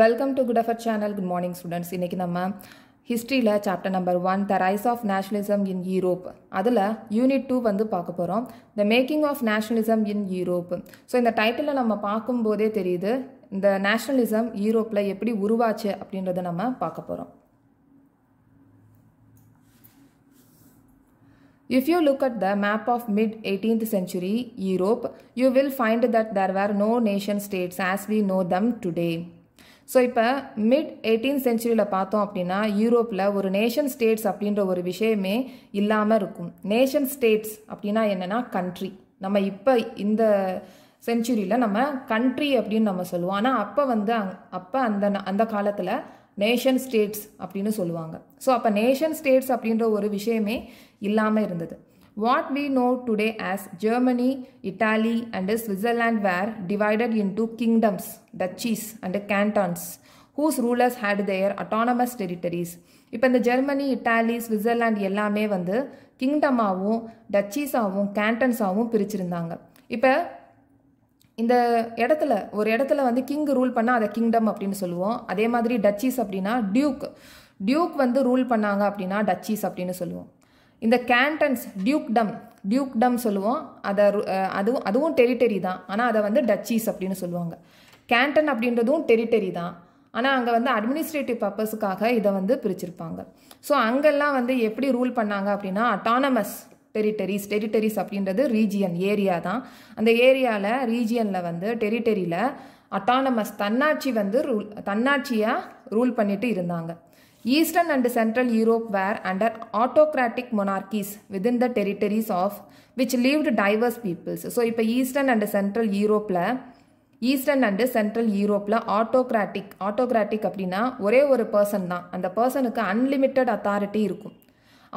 Welcome to good அஃபர் channel good morning students இன்றைக்கி நம்ம ஹிஸ்ட்ரியில் chapter number one the rise of nationalism in Europe அதில் unit two வந்து பார்க்க போகிறோம் the making of nationalism in Europe so இந்த டைட்டிலில் நம்ம பார்க்கும்போதே தெரியுது இந்த நேஷனலிசம் யூரோப்பில் எப்படி உருவாச்சு அப்படின்றத நம்ம பார்க்க போகிறோம் If you look at the map of mid eighteenth century Europe, you will find that there were no nation states as we know them today so இப்போ மிட் எயிட்டீன் செஞ்சுரியில் பார்த்தோம் அப்படின்னா யூரோப்பில் ஒரு நேஷன் ஸ்டேட்ஸ் அப்படின்ற ஒரு விஷயமே இல்லாமல் இருக்கும் நேஷன் ஸ்டேட்ஸ் அப்படின்னா என்னென்னா கண்ட்ரி நம்ம இப்போ இந்த செஞ்சுரியில் நம்ம கண்ட்ரி அப்படின்னு நம்ம சொல்லுவோம் ஆனால் அப்போ வந்து அங் அப்போ அந்த அந்த காலத்தில் நேஷன் ஸ்டேட்ஸ் அப்படின்னு சொல்லுவாங்க ஸோ அப்போ நேஷன் ஸ்டேட்ஸ் அப்படின்ற ஒரு விஷயமே இல்லாமல் இருந்தது What we know today as Germany, Italy, and Switzerland were divided into kingdoms duchies and cantons, whose rulers had their autonomous territories இப்போ இந்த ஜெர்மனி இட்டாலி ஸ்விட்சர்லாண்ட் எல்லாமே வந்து கிங்டமாகவும் டச்சீஸாகவும் கேண்டன்ஸாகவும் பிரிச்சிருந்தாங்க இப்போ இந்த இடத்துல ஒரு இடத்துல வந்து கிங் ரூல் பண்ணால் அதை கிங்டம் அப்படின்னு சொல்லுவோம் அதே மாதிரி டச்சீஸ் அப்படின்னா டியூக் டியூக் வந்து ரூல் பண்ணாங்க அப்படின்னா டச்சீஸ் அப்படின்னு சொல்லுவோம் இந்த கேண்டன்ஸ் டியூக்டம் டியூக்டம் சொல்லுவோம் அதை அதுவும் அதுவும் டெரிட்டரி தான் ஆனால் அதை வந்து டச்சீஸ் அப்படின்னு சொல்லுவாங்க கேண்டன் அப்படின்றதும் டெரிட்டரி தான் ஆனால் அங்கே வந்து அட்மினிஸ்ட்ரேட்டிவ் பர்பஸுக்காக இதை வந்து பிரிச்சிருப்பாங்க ஸோ அங்கெல்லாம் வந்து எப்படி ரூல் பண்ணாங்க அப்படின்னா அட்டானமஸ் டெரிட்டரிஸ் டெரிட்டரிஸ் அப்படின்றது ரீஜியன் ஏரியா தான் அந்த ஏரியாவில் ரீஜியனில் வந்து டெரிட்டரியில் அட்டானமஸ் தன்னாட்சி வந்து ரூல் தன்னாட்சியாக ரூல் பண்ணிட்டு இருந்தாங்க eastern and central Europe were under autocratic monarchies within the territories of which lived diverse peoples so இப்போ ஈஸ்டர்ன் அண்ட் சென்ட்ரல் யூரோப்பில் ஈஸ்டர்ன் அண்டு சென்ட்ரல் யூரோப்பில் ஆட்டோக்ராட்டிக் ஆட்டோக்ராட்டிக் அப்படின்னா ஒரே ஒரு பர்சன் தான் அந்த பர்சனுக்கு அன்லிமிட்டட் அத்தாரிட்டி இருக்கும்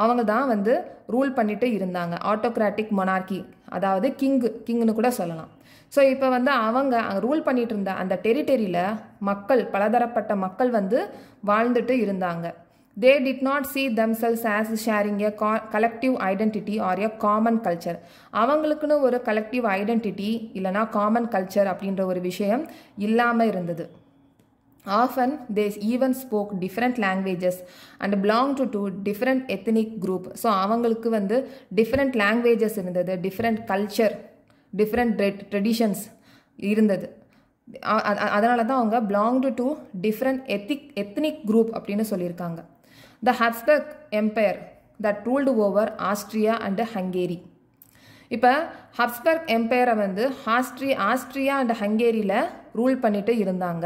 அவங்க தான் வந்து ரூல் பண்ணிட்டு இருந்தாங்க ஆட்டோக்ராட்டிக் மொனார்கி அதாவது கிங்கு கிங்னு கூட சொல்லலாம் ஸோ இப்போ வந்து அவங்க ரூல் பண்ணிகிட்டு இருந்த அந்த டெரிட்டரியில் மக்கள் பலதரப்பட்ட மக்கள் வந்து வாழ்ந்துட்டு இருந்தாங்க they did not see themselves as sharing a கா collective identity or a common culture அவங்களுக்குன்னு ஒரு கலெக்டிவ் ஐடென்டிட்டி இல்லைனா காமன் கல்ச்சர் அப்படின்ற ஒரு விஷயம் இல்லாமல் இருந்தது often they even spoke different languages and belong to to different ethnic group so அவங்களுக்கு வந்து டிஃப்ரெண்ட் லாங்குவேஜஸ் இருந்தது டிஃப்ரெண்ட் கல்ச்சர் டிஃப்ரெண்ட் ட்ரெடிஷன்ஸ் இருந்தது அதனால தான் அவங்க belonged to different ethic ethnic group அப்படின்னு சொல்லியிருக்காங்க the Habsburg empire that ruled over Austria and Hungary இப்போ ஹப்ஸ்பர்க் எம்பையரை வந்து ஆஸ்ட்ரி ஆஸ்ட்ரியா அண்ட் ஹங்கேரியில் ரூல் பண்ணிட்டு இருந்தாங்க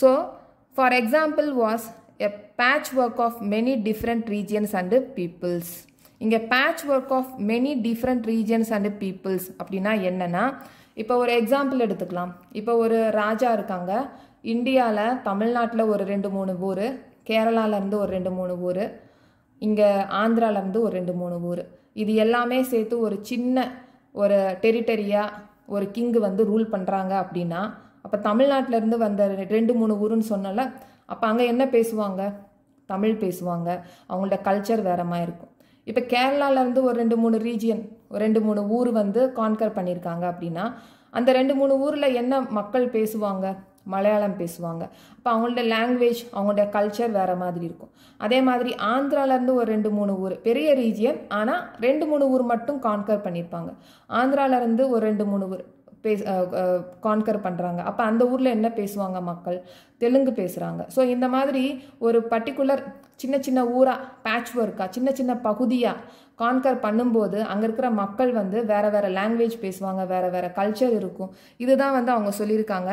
so for example was a patchwork of many different regions and peoples இங்கே patchwork of many different regions and peoples அப்படின்னா என்னென்னா இப்போ ஒரு எக்ஸாம்பிள் எடுத்துக்கலாம் இப்போ ஒரு ராஜா இருக்காங்க இந்தியாவில் தமிழ்நாட்டில் ஒரு ரெண்டு மூணு ஊர் கேரளாவிலேருந்து ஒரு ரெண்டு மூணு ஊர் இங்கே ஆந்திராவிலேருந்து ஒரு ரெண்டு மூணு ஊர் இது எல்லாமே சேர்த்து ஒரு சின்ன ஒரு டெரிட்டரியாக ஒரு கிங்கு வந்து ரூல் பண்ணுறாங்க அப்படின்னா அப்போ தமிழ்நாட்டிலேருந்து வந்த ரெண்டு மூணு ஊருன்னு சொன்னல அப்போ அங்கே என்ன பேசுவாங்க தமிழ் பேசுவாங்க அவங்களோட கல்ச்சர் வேற மாதிரி இருக்கும் இப்போ கேரளாவிலேருந்து ஒரு ரெண்டு மூணு ரீஜியன் ஒரு ரெண்டு மூணு ஊர் வந்து கான்கர் பண்ணியிருக்காங்க அப்படின்னா அந்த ரெண்டு மூணு ஊரில் என்ன மக்கள் பேசுவாங்க மலையாளம் பேசுவாங்க அப்போ அவங்களோட லாங்குவேஜ் அவங்களோட கல்ச்சர் வேறு மாதிரி இருக்கும் அதே மாதிரி ஆந்திராவிலேருந்து ஒரு ரெண்டு மூணு ஊர் பெரிய ரீஜியன் ஆனால் ரெண்டு மூணு ஊர் மட்டும் கான்கர் பண்ணியிருப்பாங்க ஆந்திராவிலேருந்து ஒரு ரெண்டு மூணு ஊர் பேச கான்கர் பண்ணுறாங்க அப்போ அந்த ஊரில் என்ன பேசுவாங்க மக்கள் தெலுங்கு பேசுகிறாங்க ஸோ இந்த மாதிரி ஒரு பர்டிகுலர் சின்ன சின்ன ஊராக பேட்ச் ஒர்க்காக சின்ன சின்ன பகுதியாக கான்கர் பண்ணும்போது அங்கே இருக்கிற மக்கள் வந்து வேறு வேறு லாங்குவேஜ் பேசுவாங்க வேறு வேறு கல்ச்சர் இருக்கும் இதுதான் வந்து அவங்க சொல்லியிருக்காங்க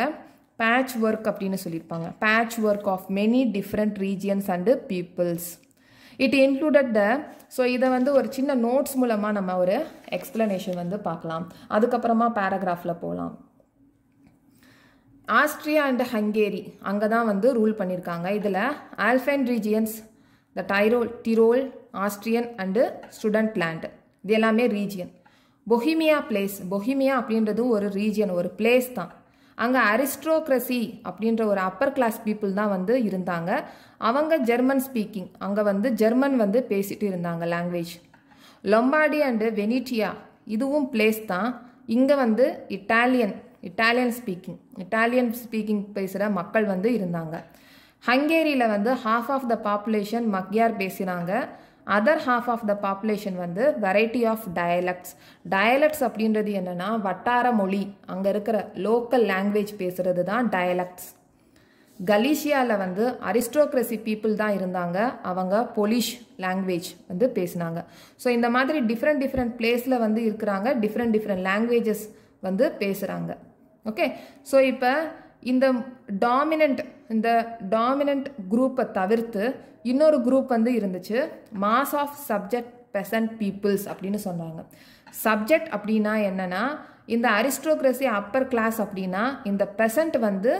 பேட்ச் ஒர்க் அப்படின்னு சொல்லியிருப்பாங்க patchwork of many different regions and peoples it included the so இதை வந்து ஒரு சின்ன நோட்ஸ் மூலமாக நம்ம ஒரு எக்ஸ்பிளனேஷன் வந்து பார்க்கலாம் அதுக்கப்புறமா பேராகிராஃபில் போகலாம் ஆஸ்ட்ரியா அண்ட் ஹங்கேரி அங்கே தான் வந்து ரூல் பண்ணியிருக்காங்க இதில் Alpine regions the Tyrol Tyrol Austrian and Sudetenland இது எல்லாமே ரீஜியன் பொஹிமியா பிளேஸ் பொஹிமியா அப்படின்றது ஒரு ரீஜியன் ஒரு பிளேஸ் தான் அங்கே அரிஸ்ட்ரோக்ரஸி அப்படின்ற ஒரு அப்பர் கிளாஸ் பீப்புள் தான் வந்து இருந்தாங்க அவங்க ஜெர்மன் ஸ்பீக்கிங் அங்கே வந்து ஜெர்மன் வந்து பேசிட்டு இருந்தாங்க லாங்குவேஜ் லொம்பாடி அண்டு வெனிட்டியா இதுவும் பிளேஸ் தான் இங்கே வந்து Italian Italian speaking Italian speaking பேசுகிற மக்கள் வந்து இருந்தாங்க ஹங்கேரியில் வந்து half of the population Magyar பேசுகிறாங்க other half of the population வந்து வெரைட்டி ஆஃப் டயலக்ட்ஸ் டயலக்ட்ஸ் அப்படின்றது என்னென்னா வட்டார மொழி அங்கே இருக்கிற லோக்கல் லாங்குவேஜ் பேசுகிறது தான் டயலக்ட்ஸ் கலீஷியாவில் வந்து அரிஸ்டோக்ரசி பீப்புள் தான் இருந்தாங்க அவங்க பொலிஷ் லாங்குவேஜ் வந்து பேசினாங்க ஸோ இந்த மாதிரி டிஃப்ரெண்ட் டிஃப்ரெண்ட் பிளேஸில் வந்து இருக்கிறாங்க டிஃப்ரெண்ட் டிஃப்ரெண்ட் லாங்குவேஜஸ் வந்து பேசுகிறாங்க ஓகே ஸோ இப்போ இந்த டாமினண்ட் இந்த டாமினண்ட் குரூப்பை தவிர்த்து இன்னொரு குரூப் வந்து இருந்துச்சு mass of subject peasant peoples அப்படின்னு சொன்னாங்க சப்ஜெக்ட் அப்படின்னா என்னென்னா இந்த அரிஸ்டோக்ரஸி அப்பர் கிளாஸ் அப்படின்னா இந்த பெசன்ட் வந்து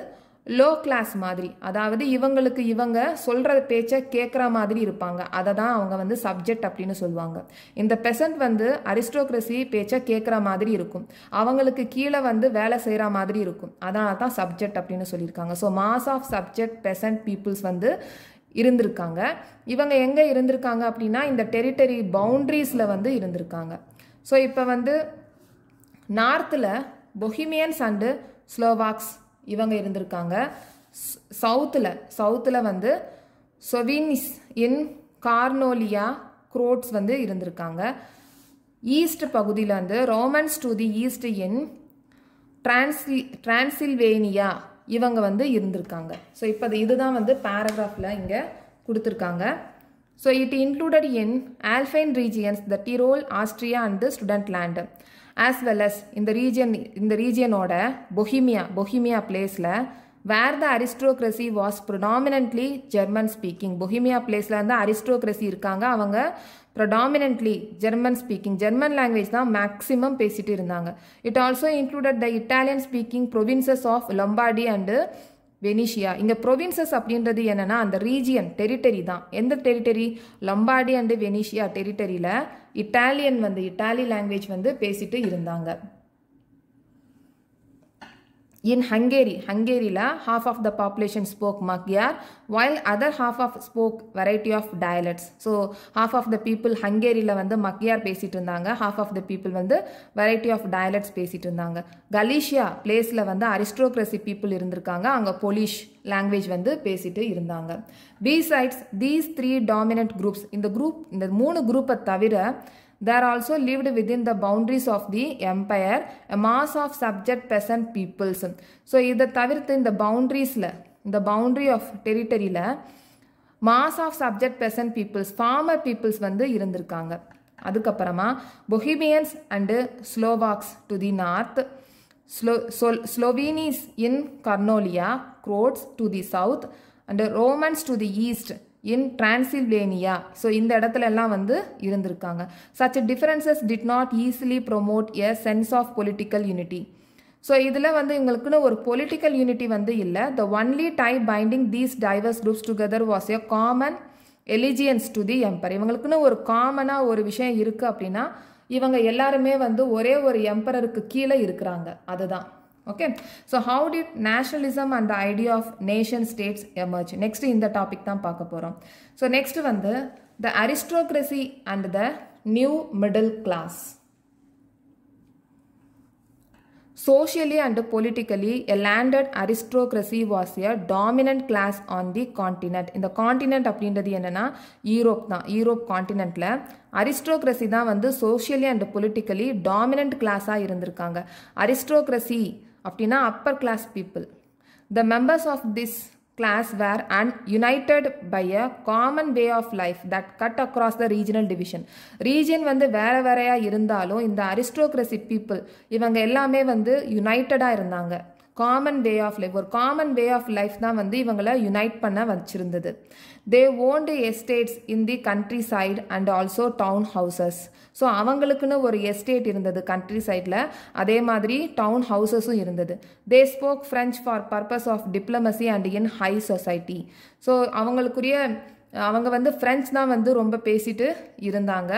லோ கிளாஸ் மாதிரி அதாவது இவங்களுக்கு இவங்க சொல்கிற பேச்சை கேட்குற மாதிரி இருப்பாங்க அதை தான் அவங்க வந்து சப்ஜெக்ட் அப்படின்னு சொல்லுவாங்க இந்த பெசன்ட் வந்து அரிஸ்டோக்ரஸி பேச்சை கேட்குற மாதிரி இருக்கும் அவங்களுக்கு கீழே வந்து வேலை செய்கிற மாதிரி இருக்கும் அதனால தான் சப்ஜெக்ட் அப்படின்னு சொல்லியிருக்காங்க so mass of subject peasant peoples வந்து இருந்திருக்காங்க இவங்க எங்கே இருந்திருக்காங்க அப்படின்னா இந்த டெரிட்டரி பவுண்ட்ரிஸில் வந்து இருந்திருக்காங்க ஸோ இப்போ வந்து நார்த்தில் பொஹிமியன்ஸ் அண்டு ஸ்லோவாக்ஸ் இவங்க இருந்திருக்காங்க சவுத்தில் சவுத்தில் வந்து சொவினிஸ் என் கார்னோலியா குரோட்ஸ் வந்து இருந்திருக்காங்க ஈஸ்ட் பகுதியில் வந்து Romans to the east in டிரான்ஸ்லி டிரான்சில்வேனியா இவங்க வந்து இருந்திருக்காங்க ஸோ இப்போ இதுதான் வந்து பேராகிராஃபில் இங்கே கொடுத்துருக்காங்க so it included in Alpine regions the Tyrol Austria and Sudetenland as well as இந்த ரீஜியன் இந்த ரீஜியனோட பொஹிமியா பொஹிமியா பிளேஸில் where the aristocracy was predominantly German speaking Bohemia பிளேஸில் வந்து அரிஸ்ட்ரோக்ரஸி இருக்காங்க அவங்க predominantly German speaking German language தான் maximum பேசிகிட்டு இருந்தாங்க it also included the Italian speaking provinces of Lombardy and Venetia இங்கே ப்ரொவின்சஸ் அப்படின்றது என்னென்னா அந்த ரீஜியன் டெரிட்டரி தான் எந்த டெரிட்டரி லம்பாடி அண்டு வெனிஷியா டெரிட்டரியில் இட்டாலியன் வந்து இட்டாலி லாங்குவேஜ் வந்து பேசிட்டு இருந்தாங்க In Hungary, Hungarila, half of the population spoke Magyar, while other half of spoke variety of dialects. So, half of the people Hungaryல வந்து Magyar பேசிட்டு இருந்தாங்க, half of the people வந்து variety of dialects பேசிட்டு இருந்தாங்க. Galicia placeல வந்து aristocracy people இருந்திருக்காங்க, அங்க Polish language வந்து பேசிட்டு இருந்தாங்க besides these three dominant groups இந்த குரூப் இந்த மூணு குரூப்பை தவிர there also lived within the boundaries of the empire a mass of subject peasant peoples so இதை தவிர்த்து இந்த பவுண்ட்ரிஸில் இந்த பவுண்ட்ரி ஆஃப் டெரிட்டரியில் mass of subject peasant peoples farmer peoples வந்து இருந்திருக்காங்க அதுக்கப்புறமா Bohemians and Slovaks to the north ஸ்லோ சொல் Slovenes in Carniola Croats to the south and Romans to the east in Transylvania so இந்த இடத்துல எல்லாம் வந்து இருந்திருக்காங்க such differences did not easily promote a sense of political unity so இதில் வந்து இவங்களுக்குன்னு ஒரு பொலிட்டிக்கல் யூனிட்டி வந்து இல்லை the only tie binding these diverse groups together was a common allegiance to the emperor இவங்களுக்குன்னு ஒரு காமனாக ஒரு விஷயம் இருக்குது அப்படின்னா இவங்க எல்லாருமே வந்து ஒரே ஒரு எம்பரருக்கு கீழே இருக்கிறாங்க அதுதான் okay so how did nationalism and the idea of nation states emerge next இந்த டாபிக் தான் பார்க்க போகிறோம் ஸோ நெக்ஸ்ட் வந்து the aristocracy and the new middle class socially and politically a landed aristocracy was a dominant class on the continent. இந்த continent அப்படின்றது என்னென்னா Europe தான் Europe காண்டினென்ட்டில் aristocracy தான் வந்து சோஷியலி அண்ட் பொலிட்டிக்கலி டாமினன்ட் கிளாஸாக இருந்திருக்காங்க அரிஸ்டோக்ரஸி அப்படின்னா upper class people the members of this class were and united by a common way of life that cut across the regional division region வந்து வேறு வேறையாக இருந்தாலும் இந்த அரிஸ்டோக்ரஸி பீப்புள் இவங்க எல்லாமே வந்து யுனைட்டடாக இருந்தாங்க காமன் வே ஆஃப் லைஃப் ஒரு காமன் வே ஆஃப் லைஃப் தான் வந்து இவங்களை யுனைட் பண்ண வச்சிருந்தது they owned estates in the countryside and also town houses so அவங்களுக்குன்னு ஒரு எஸ்டேட் இருந்தது கண்ட்ரி சைடில் அதே மாதிரி டவுன் ஹவுசஸும் இருந்தது they spoke French for purpose of diplomacy and in high society so அவங்களுக்குரிய அவங்க வந்து ஃப்ரெண்ட்ஸ் தான் வந்து ரொம்ப பேசிட்டு இருந்தாங்க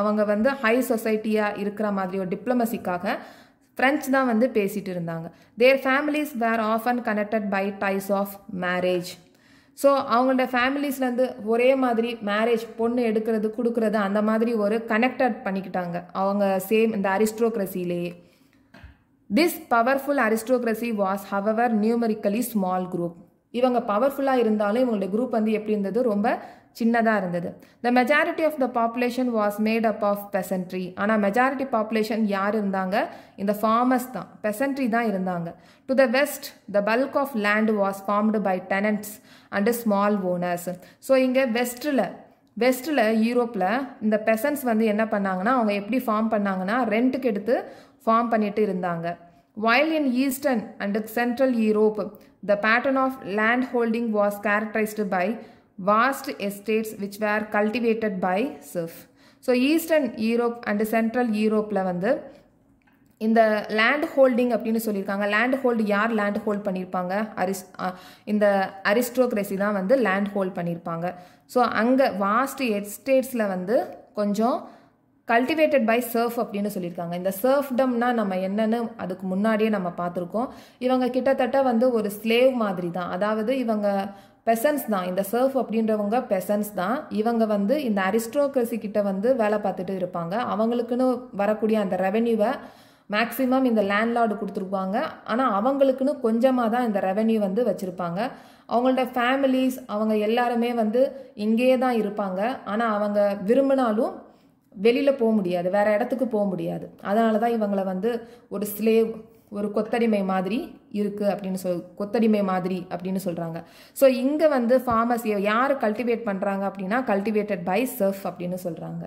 அவங்க வந்து ஹை சொசைட்டியாக இருக்கிற மாதிரி ஒரு டிப்ளமசிக்காக ஃப்ரெஞ்ச் தான் வந்து பேசிகிட்டு இருந்தாங்க தேர் ஃபேமிலிஸ் வேர் ஆஃப் அண்ட் connected by ties of marriage so அவங்களோட ஃபேமிலிஸ்லேருந்து ஒரே மாதிரி மேரேஜ் பொண்ணு எடுக்கிறது கொடுக்கறது அந்த மாதிரி ஒரு கனெக்டட் பண்ணிக்கிட்டாங்க அவங்க சேம் இந்த அரிஸ்ட்ரோக்ரஸிலேயே this powerful aristocracy was however numerically small group இவங்க பவர்ஃபுல்லாக இருந்தாலும் இவங்களோட குரூப் வந்து எப்படி இருந்தது ரொம்ப சின்னதாக இருந்தது the majority of the population was made up of peasantry ஆனால் மெஜாரிட்டி பாப்புலேஷன் யார் இருந்தாங்க இந்த ஃபார்மர்ஸ் தான் பெசன்ட்ரி தான் இருந்தாங்க to the west the bulk of land was farmed by tenants and small owners so இங்கே வெஸ்ட்டில் வெஸ்ட்டில் யூரோப்பில் இந்த பெசன்ஸ் வந்து என்ன பண்ணாங்கன்னா அவங்க எப்படி ஃபார்ம் பண்ணாங்கன்னா ரெண்ட்டுக்கு எடுத்து ஃபார்ம் பண்ணிட்டு இருந்தாங்க while in eastern and central Europe the pattern of land holding was characterised by vast estates which were cultivated by serf so eastern Europe and central யூரோப்பில் வந்து இந்த லேண்ட் ஹோல்டிங் அப்படின்னு சொல்லியிருக்காங்க லேண்ட் ஹோல்டு யார் land hold பண்ணியிருப்பாங்க அரிஸ் இந்த aristocracy தான் வந்து லேண்ட் ஹோல்ட் பண்ணியிருப்பாங்க ஸோ அங்கே வாஸ்ட் எஸ்டேட்ஸில் வந்து கொஞ்சம் கல்டிவேட்டட் பை சர்ஃப் அப்படின்னு சொல்லியிருக்காங்க இந்த சர்ஃப்டம்னா நம்ம என்னென்னு அதுக்கு முன்னாடியே நம்ம பார்த்துருக்கோம் இவங்க கிட்டத்தட்ட வந்து ஒரு ஸ்லேவ் மாதிரி தான் அதாவது இவங்க பெசன்ஸ் தான் இந்த சர்ஃப் அப்படின்றவங்க பெசன்ஸ் தான் இவங்க வந்து இந்த அரிஸ்ட்ரோக்ரஸி கிட்ட வந்து வேலை பார்த்துட்டு இருப்பாங்க அவங்களுக்குன்னு வரக்கூடிய அந்த ரெவென்யூவை மேக்ஸிமம் இந்த லேண்ட்லார்டு கொடுத்துருப்பாங்க ஆனால் அவங்களுக்குன்னு கொஞ்சமாக தான் இந்த ரெவென்யூ வந்து வச்சுருப்பாங்க அவங்களோட ஃபேமிலிஸ் அவங்க எல்லாருமே வந்து இங்கேயே தான் இருப்பாங்க ஆனால் அவங்க விரும்பினாலும் வெளியில் போக முடியாது வேறு இடத்துக்கு போக முடியாது அதனால தான் இவங்களை வந்து ஒரு ஸ்லேவ் ஒரு கொத்தடிமை மாதிரி இருக்குது அப்படின்னு சொல் கொத்தடிமை மாதிரி அப்படின்னு சொல்கிறாங்க ஸோ இங்கே வந்து ஃபார்மர்ஸ் யார் கல்டிவேட் பண்ணுறாங்க அப்படின்னா கல்டிவேட்டட் பை செஃப் அப்படின்னு சொல்கிறாங்க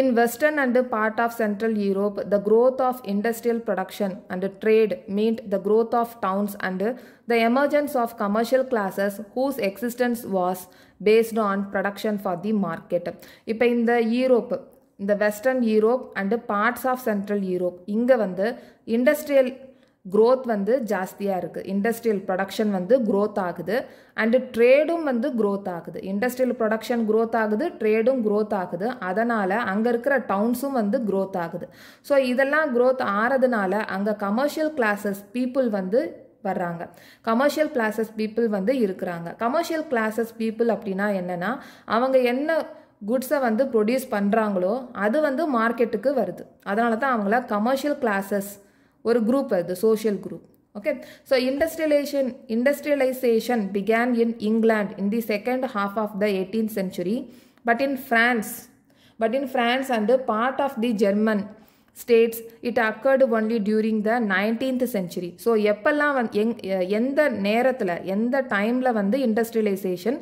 In western and part of central Europe, the growth of industrial production and trade meant the growth of towns and the emergence of commercial classes whose existence was based on production for the market. இப்போ இந்த Europe இந்த western Europe and parts of central Europe இங்கே வந்து industrial growth வந்து ஜாஸ்தியாக இருக்குது industrial production வந்து growth ஆகுது அண்டு ட்ரேடும் வந்து க்ரோத் ஆகுது இண்டஸ்ட்ரியல் ப்ரொடக்ஷன் க்ரோத் ஆகுது ட்ரேடும் க்ரோத் ஆகுது அதனால் அங்கே இருக்கிற டவுன்ஸும் வந்து க்ரோத் ஆகுது ஸோ இதெல்லாம் க்ரோத் ஆகிறதுனால அங்கே கமர்ஷியல் கிளாஸஸ் பீப்புள் வந்து வர்றாங்க கமர்ஷியல் கிளாஸஸ் பீப்புள் வந்து இருக்கிறாங்க கமர்ஷியல் கிளாஸஸ் பீப்புள் அப்படின்னா என்னென்னா அவங்க என்ன குட்ஸை வந்து ப்ரொடியூஸ் பண்ணுறாங்களோ அது வந்து மார்க்கெட்டுக்கு வருது அதனால தான் அவங்கள கமர்ஷியல் கிளாஸஸ் ஒரு குரூப் அது social group okay so industrialisation industrialisation began in England in the second half of the eighteen century but in France but in France and part of the German states it occurred only during the nineteenth century so எப்பெல்லாம் வந் எங் எந்த நேரத்தில் எந்த டைமில் வந்து industrialisation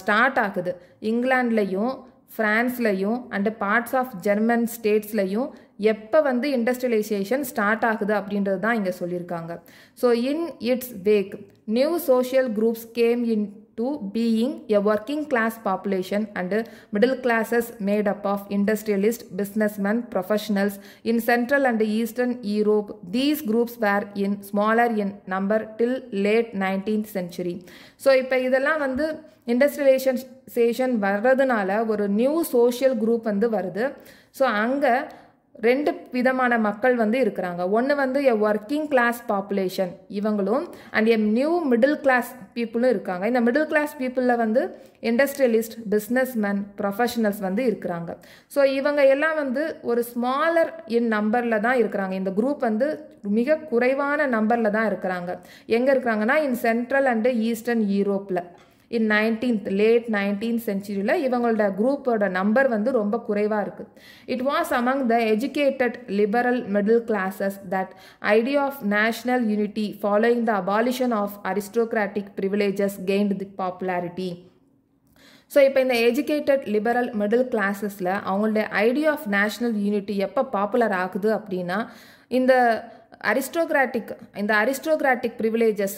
start ஆகுது இங்கிலாண்ட்லேயும் ஃப்ரான்ஸ்லையும் அண்டு பார்ட்ஸ் ஆஃப் ஜெர்மன் ஸ்டேட்ஸ்லையும் எப்போ வந்து இண்டஸ்ட்ரியலைசேஷன் ஸ்டார்ட் ஆகுது அப்படின்றது தான் இங்கே சொல்லியிருக்காங்க so in its wake new social groups came in to being a working class population and middle classes made up of industrialists, businessmen, professionals in Central and Eastern Europe. These groups were in smaller in number till late 19th century. So, இப்போ இதெல்லாம் வந்து industrialisation வர்றதுனால ஒரு new social group வந்து வருது so அங்கே ரெண்டு விதமான மக்கள் வந்து இருக்கிறாங்க ஒன்று வந்து எ ஒர்க்கிங் கிளாஸ் பாப்புலேஷன் இவங்களும் and a new middle class பீப்புளும் இருக்காங்க இந்த மிடில் கிளாஸ் பீப்புளில் வந்து இண்டஸ்ட்ரியலிஸ்ட் பிஸ்னஸ்மேன் ப்ரொஃபஷனல்ஸ் வந்து இருக்கிறாங்க ஸோ இவங்க எல்லாம் வந்து ஒரு ஸ்மாலர் இன் நம்பரில் தான் இருக்கிறாங்க இந்த குரூப் வந்து மிக குறைவான நம்பரில் தான் இருக்கிறாங்க எங்கே இருக்கிறாங்கன்னா இன் சென்ட்ரல் அண்டு ஈஸ்டர்ன் யூரோப்பில் இன் நைன்டீன்த் லேட் நைன்டீன்த் சென்ச்சுரியில் இவங்களோட குரூப்போட நம்பர் வந்து ரொம்ப குறைவாக இருக்குது it was among the educated liberal middle classes that idea of national unity following the abolition of aristocratic privileges gained the popularity so இப்போ இந்த எஜுகேட்டட் லிபரல் மிடில் கிளாஸஸில் அவங்களுடைய ஐடியா ஆஃப் நேஷ்னல் யூனிட்டி எப்போ popular ஆகுது அப்படின்னா இந்த aristocratic இந்த aristocratic privileges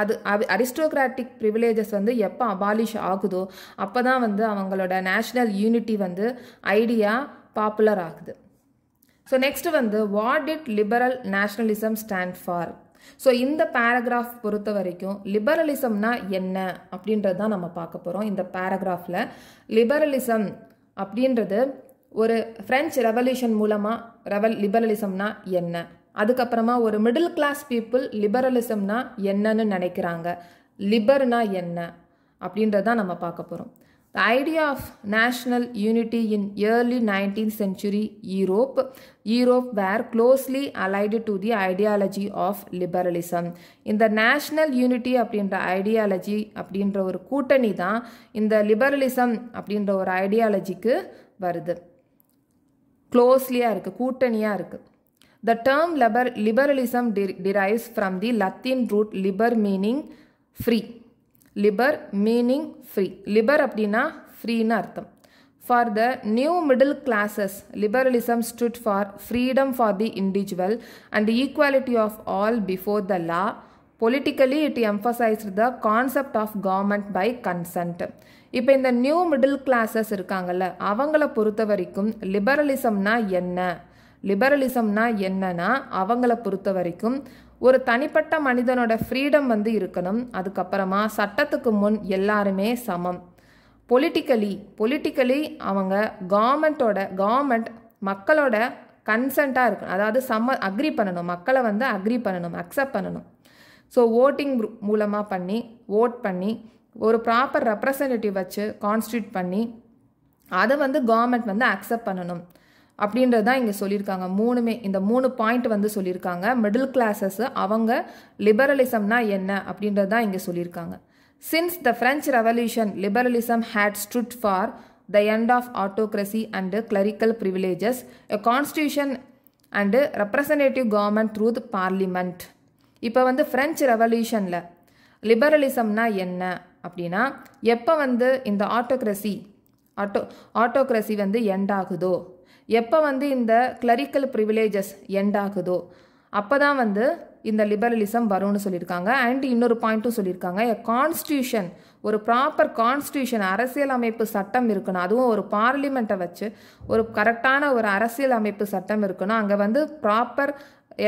அது அரிஸ்டோக்ராட்டிக் ப்ரிவிலேஜஸ் வந்து எப்போ அபாலிஷ் ஆகுதோ அப்போ தான் வந்து அவங்களோட நேஷ்னல் யூனிட்டி வந்து ஐடியா பாப்புலர் ஆகுது ஸோ நெக்ஸ்ட் வந்து what did liberal nationalism stand for so இந்த பேராகிராஃப் பொறுத்த வரைக்கும் லிபரலிசம்னா என்ன அப்படின்றது தான் நம்ம பார்க்க போகிறோம் இந்த பேராகிராஃபில் லிபரலிசம் அப்படின்றது ஒரு ஃப்ரெஞ்ச் ரெவல்யூஷன் மூலமாக ரெவல் லிபரலிசம்னா என்ன அதுக்கப்புறமா ஒரு மிடில் கிளாஸ் பீப்புள் லிபரலிசம்னா என்னன்னு நினைக்கிறாங்க லிபர்னா என்ன அப்படின்றதான் நம்ம பார்க்க போகிறோம் the idea of national unity in early nineteen century Europe Europe were closely allied to the ideology of liberalism இந்த நேஷ்னல் யூனிட்டி அப்படின்ற ஐடியாலஜி அப்படின்ற ஒரு கூட்டணி தான் இந்த லிபரலிசம் அப்படின்ற ஒரு ஐடியாலஜிக்கு வருது க்ளோஸ்லியாக இருக்குது கூட்டணியாக இருக்குது த term லெபர் liberalism de- derives from the Latin root liber meaning free. Liber meaning free. Liber அப்படின்னா ஃப்ரீன்னு அர்த்தம் for the new middle classes liberalism stood for freedom for the individual and equality of all before the law politically it emphasised the concept of government by consent இப்போ இந்த new middle classes இருக்காங்கல்ல அவங்கள பொறுத்த வரைக்கும் லிபரலிசம்னா என்ன லிபரலிசம்னா என்னன்னா அவங்கள பொறுத்த வரைக்கும் ஒரு தனிப்பட்ட மனிதனோட ஃப்ரீடம் வந்து இருக்கணும் அதுக்கப்புறமா சட்டத்துக்கு முன் எல்லாருமே சமம் பொலிட்டிக்கலி பொலிட்டிக்கலி அவங்க கவர்மெண்ட்டோட கவர்மெண்ட் மக்களோட கன்சென்ட்டாக இருக்கணும் அதாவது சம்ம அக்ரி பண்ணணும் மக்களை வந்து அக்ரி பண்ணணும் அக்செப்ட் பண்ணணும் ஸோ ஓட்டிங் மூலமாக பண்ணி ஓட் பண்ணி ஒரு ப்ராப்பர் ரெப்ரசன்டேட்டிவ் வச்சு கான்ஸ்டியூட் பண்ணி அதை வந்து கவர்மெண்ட் வந்து அக்செப்ட் பண்ணணும் அப்படின்றது தான் இங்கே சொல்லியிருக்காங்க மூணுமே இந்த மூணு பாயிண்ட் வந்து சொல்லியிருக்காங்க மிடில் கிளாஸஸ் அவங்க லிபரலிசம்னா என்ன அப்படின்றது தான் இங்கே சொல்லியிருக்காங்க since the French revolution liberalism had stood for the end of autocracy and clerical privileges a constitution and representative government through the parliament இப்போ வந்து ஃப்ரெஞ்சு ரெவல்யூஷனில் லிபரலிசம்னா என்ன அப்படின்னா எப்போ வந்து இந்த ஆட்டோக்ரஸி ஆட்டோ ஆட்டோக்ரஸி வந்து எண்ட் ஆகுதோ எப்போ வந்து இந்த கிளரிக்கல் ப்ரிவிலேஜஸ் எண்ட் ஆகுதோ அப்போ தான் வந்து இந்த லிபரலிசம் வரும்னு சொல்லியிருக்காங்க அண்ட் இன்னொரு பாயிண்ட்டும் சொல்லியிருக்காங்க கான்ஸ்டியூஷன் ஒரு ப்ராப்பர் கான்ஸ்டியூஷன் அரசியல் அமைப்பு சட்டம் இருக்கணும் அதுவும் ஒரு பார்லிமெண்ட்டை வச்சு ஒரு கரெக்டான ஒரு அரசியல் அமைப்பு சட்டம் இருக்கணும் அங்கே வந்து ப்ராப்பர்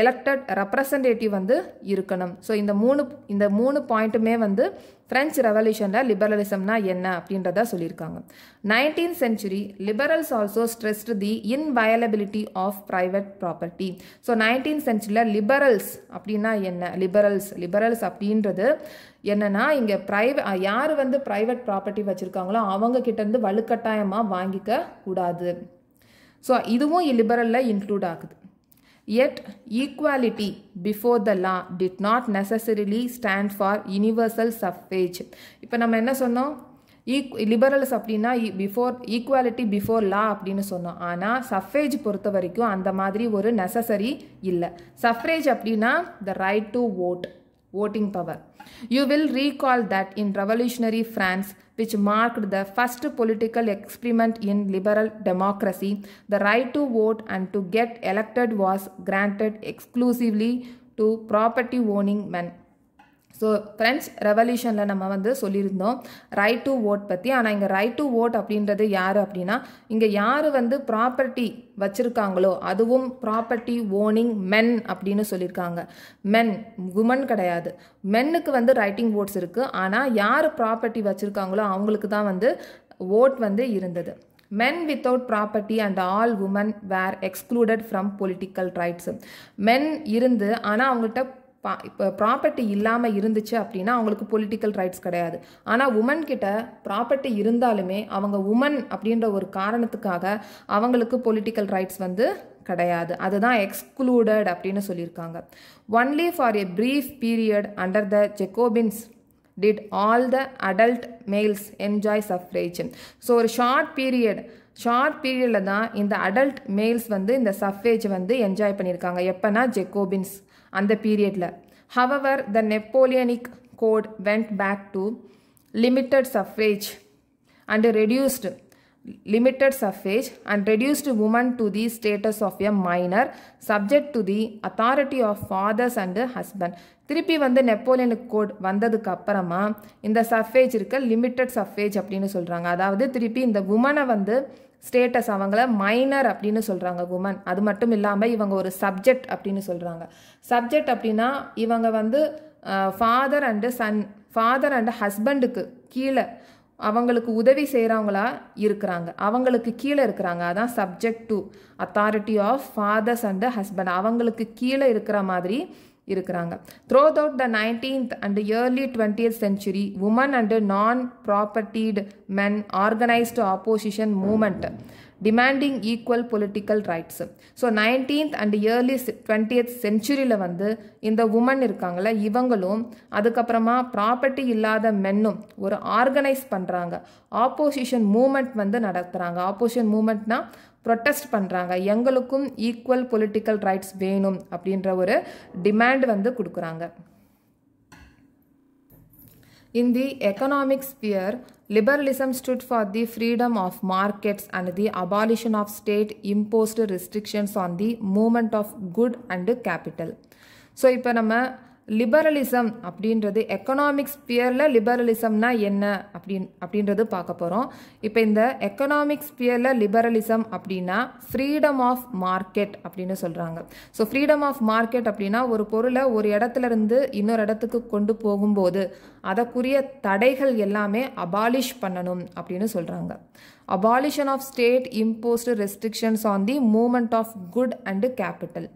எலக்டட் ரெப்ரசன்டேட்டிவ் வந்து இருக்கணும் ஸோ இந்த மூணு இந்த மூணு பாயிண்ட்டுமே வந்து ஃப்ரெஞ்ச் ரெவல்யூஷனில் லிபரலிசம்னா என்ன அப்படின்றத சொல்லியிருக்காங்க nineteen century liberals also stressed the inviolability of private property so nineteen சென்ச்சுரியில் லிபரல்ஸ் அப்படின்னா என்ன லிபரல்ஸ் லிபரல்ஸ் அப்படின்றது என்னன்னா இங்கே ப்ரைவே யார் வந்து ப்ரைவேட் ப்ராப்பர்ட்டி வச்சுருக்காங்களோ அவங்க கிட்டேருந்து வலுக்கட்டாயமாக வாங்கிக்க கூடாது ஸோ இதுவும் லிபரலில் இன்க்ளூட் ஆகுது Yet, equality before the law did not necessarily stand for universal suffrage. இப்போ நம்ம என்ன சொன்னோம் ஈக் லிபரல்ஸ் அப்படின்னா பிஃபோர் ஈக்குவாலிட்டி பிஃபோர் லா அப்படின்னு சொன்னோம் ஆனால் சஃப்ரேஜ் பொறுத்த வரைக்கும் அந்த மாதிரி ஒரு நெசசரி இல்லை சஃப்ரேஜ் அப்படின்னா the right to vote voting power. You will recall that in revolutionary France, which marked the first political experiment in liberal democracy, the right to vote and to get elected was granted exclusively to property owning men. So French ரெவல்யூஷனில் நம்ம வந்து சொல்லியிருந்தோம் right to vote பற்றி ஆனால் இங்கே right to vote அப்படின்றது யார் அப்படின்னா இங்கே யார் வந்து ப்ராப்பர்ட்டி வச்சுருக்காங்களோ அதுவும் ப்ராப்பர்ட்டி ஓனிங் மென் அப்படின்னு சொல்லியிருக்காங்க மென் உமன் கிடையாது மென்னுக்கு வந்து ரைட்டிங் ஓட்ஸ் இருக்குது ஆனால் யார் ப்ராப்பர்ட்டி வச்சுருக்காங்களோ அவங்களுக்கு தான் வந்து ஓட் வந்து இருந்தது men without property and all women were excluded from political rights men இருந்து ஆனால் அவங்ககிட்ட பா இப்போ ப்ராப்பர்ட்டி இல்லாமல் இருந்துச்சு அப்படின்னா அவங்களுக்கு பொலிட்டிக்கல் ரைட்ஸ் கிடையாது ஆனால் உமன் கிட்ட ப்ராப்பர்ட்டி இருந்தாலுமே அவங்க உமன் அப்படின்ற ஒரு காரணத்துக்காக அவங்களுக்கு பொலிட்டிக்கல் ரைட்ஸ் வந்து கிடையாது அதுதான் எக்ஸ்க்ளூடட் அப்படின்னு சொல்லியிருக்காங்க only for a brief period under the Jacobins did all the adult males enjoy suffrage so ஒரு ஷார்ட் பீரியட் ஷார்ட் பீரியடில் தான் இந்த அடல்ட் மேல்ஸ் வந்து இந்த சஃப்ரேஜ் வந்து என்ஜாய் பண்ணியிருக்காங்க எப்போனா ஜெக்கோபின்ஸ் அந்த பீரியடில் however the Napoleonic code went back to limited suffrage and reduced limited suffrage and reduced women to the status of a minor subject to the authority of fathers and husband திருப்பி வந்து நெப்போலியனுக்கு code வந்ததுக்கு அப்புறமா இந்த சஃபேஜ் இருக்க limited சஃபேஜ் அப்படின்னு சொல்கிறாங்க அதாவது திருப்பி இந்த உமனை வந்து ஸ்டேட்டஸ் அவங்கள மைனர் அப்படின்னு சொல்கிறாங்க உமன் அது மட்டும் இல்லாமல் இவங்க ஒரு சப்ஜெக்ட் அப்படின்னு சொல்கிறாங்க சப்ஜெக்ட் அப்படின்னா இவங்க வந்து father and son father and ஹஸ்பண்டுக்கு கீழே அவங்களுக்கு உதவி செய்கிறவங்களா இருக்கிறாங்க அவங்களுக்கு கீழே இருக்கிறாங்க அதான் subject to authority of fathers and husband அவங்களுக்கு கீழே இருக்கிற மாதிரி இருக்கிறாங்க throughout the nineteenth and early twentieth century women and non propertied men organised opposition movement demanding equal political rights so nineteenth and early twentieth சென்ச்சுரியில் வந்து இந்த woman இருக்காங்கள இவங்களும் அதுக்கப்புறமா ப்ராப்பர்ட்டி இல்லாத மென்னும் ஒரு ஆர்கனைஸ் பண்ணுறாங்க ஆப்போசிஷன் மூமெண்ட் வந்து நடத்துகிறாங்க ஆப்போசிஷன் மூமெண்ட்னால் ப்ரொட்டஸ்ட் பண்ணுறாங்க எங்களுக்கும் ஈக்குவல் பொலிட்டிக்கல் ரைட்ஸ் வேணும் அப்படின்ற ஒரு டிமாண்ட் வந்து கொடுக்குறாங்க In the economic sphere, liberalism stood for the freedom of markets and the abolition of state imposed restrictions on the movement of good and capital. So இப்போ நம்ம liberalism அப்படின்றது economic ஸ்பியரில் லிபரலிசம்னா என்ன அப்படின் அப்படின்றது பார்க்க போகிறோம் இப்போ இந்த எக்கனாமிக் ஸ்பியரில் லிபரலிசம் அப்படின்னா ஃப்ரீடம் ஆஃப் மார்க்கெட் அப்படின்னு சொல்கிறாங்க ஸோ ஃப்ரீடம் ஆஃப் மார்க்கெட் அப்படின்னா ஒரு பொருளை ஒரு இடத்துலேருந்து இன்னொரு இடத்துக்கு கொண்டு போகும்போது அதற்குரிய தடைகள் எல்லாமே அபாலிஷ் பண்ணணும் அப்படின்னு சொல்கிறாங்க abolition of state imposed restrictions on the movement of good and capital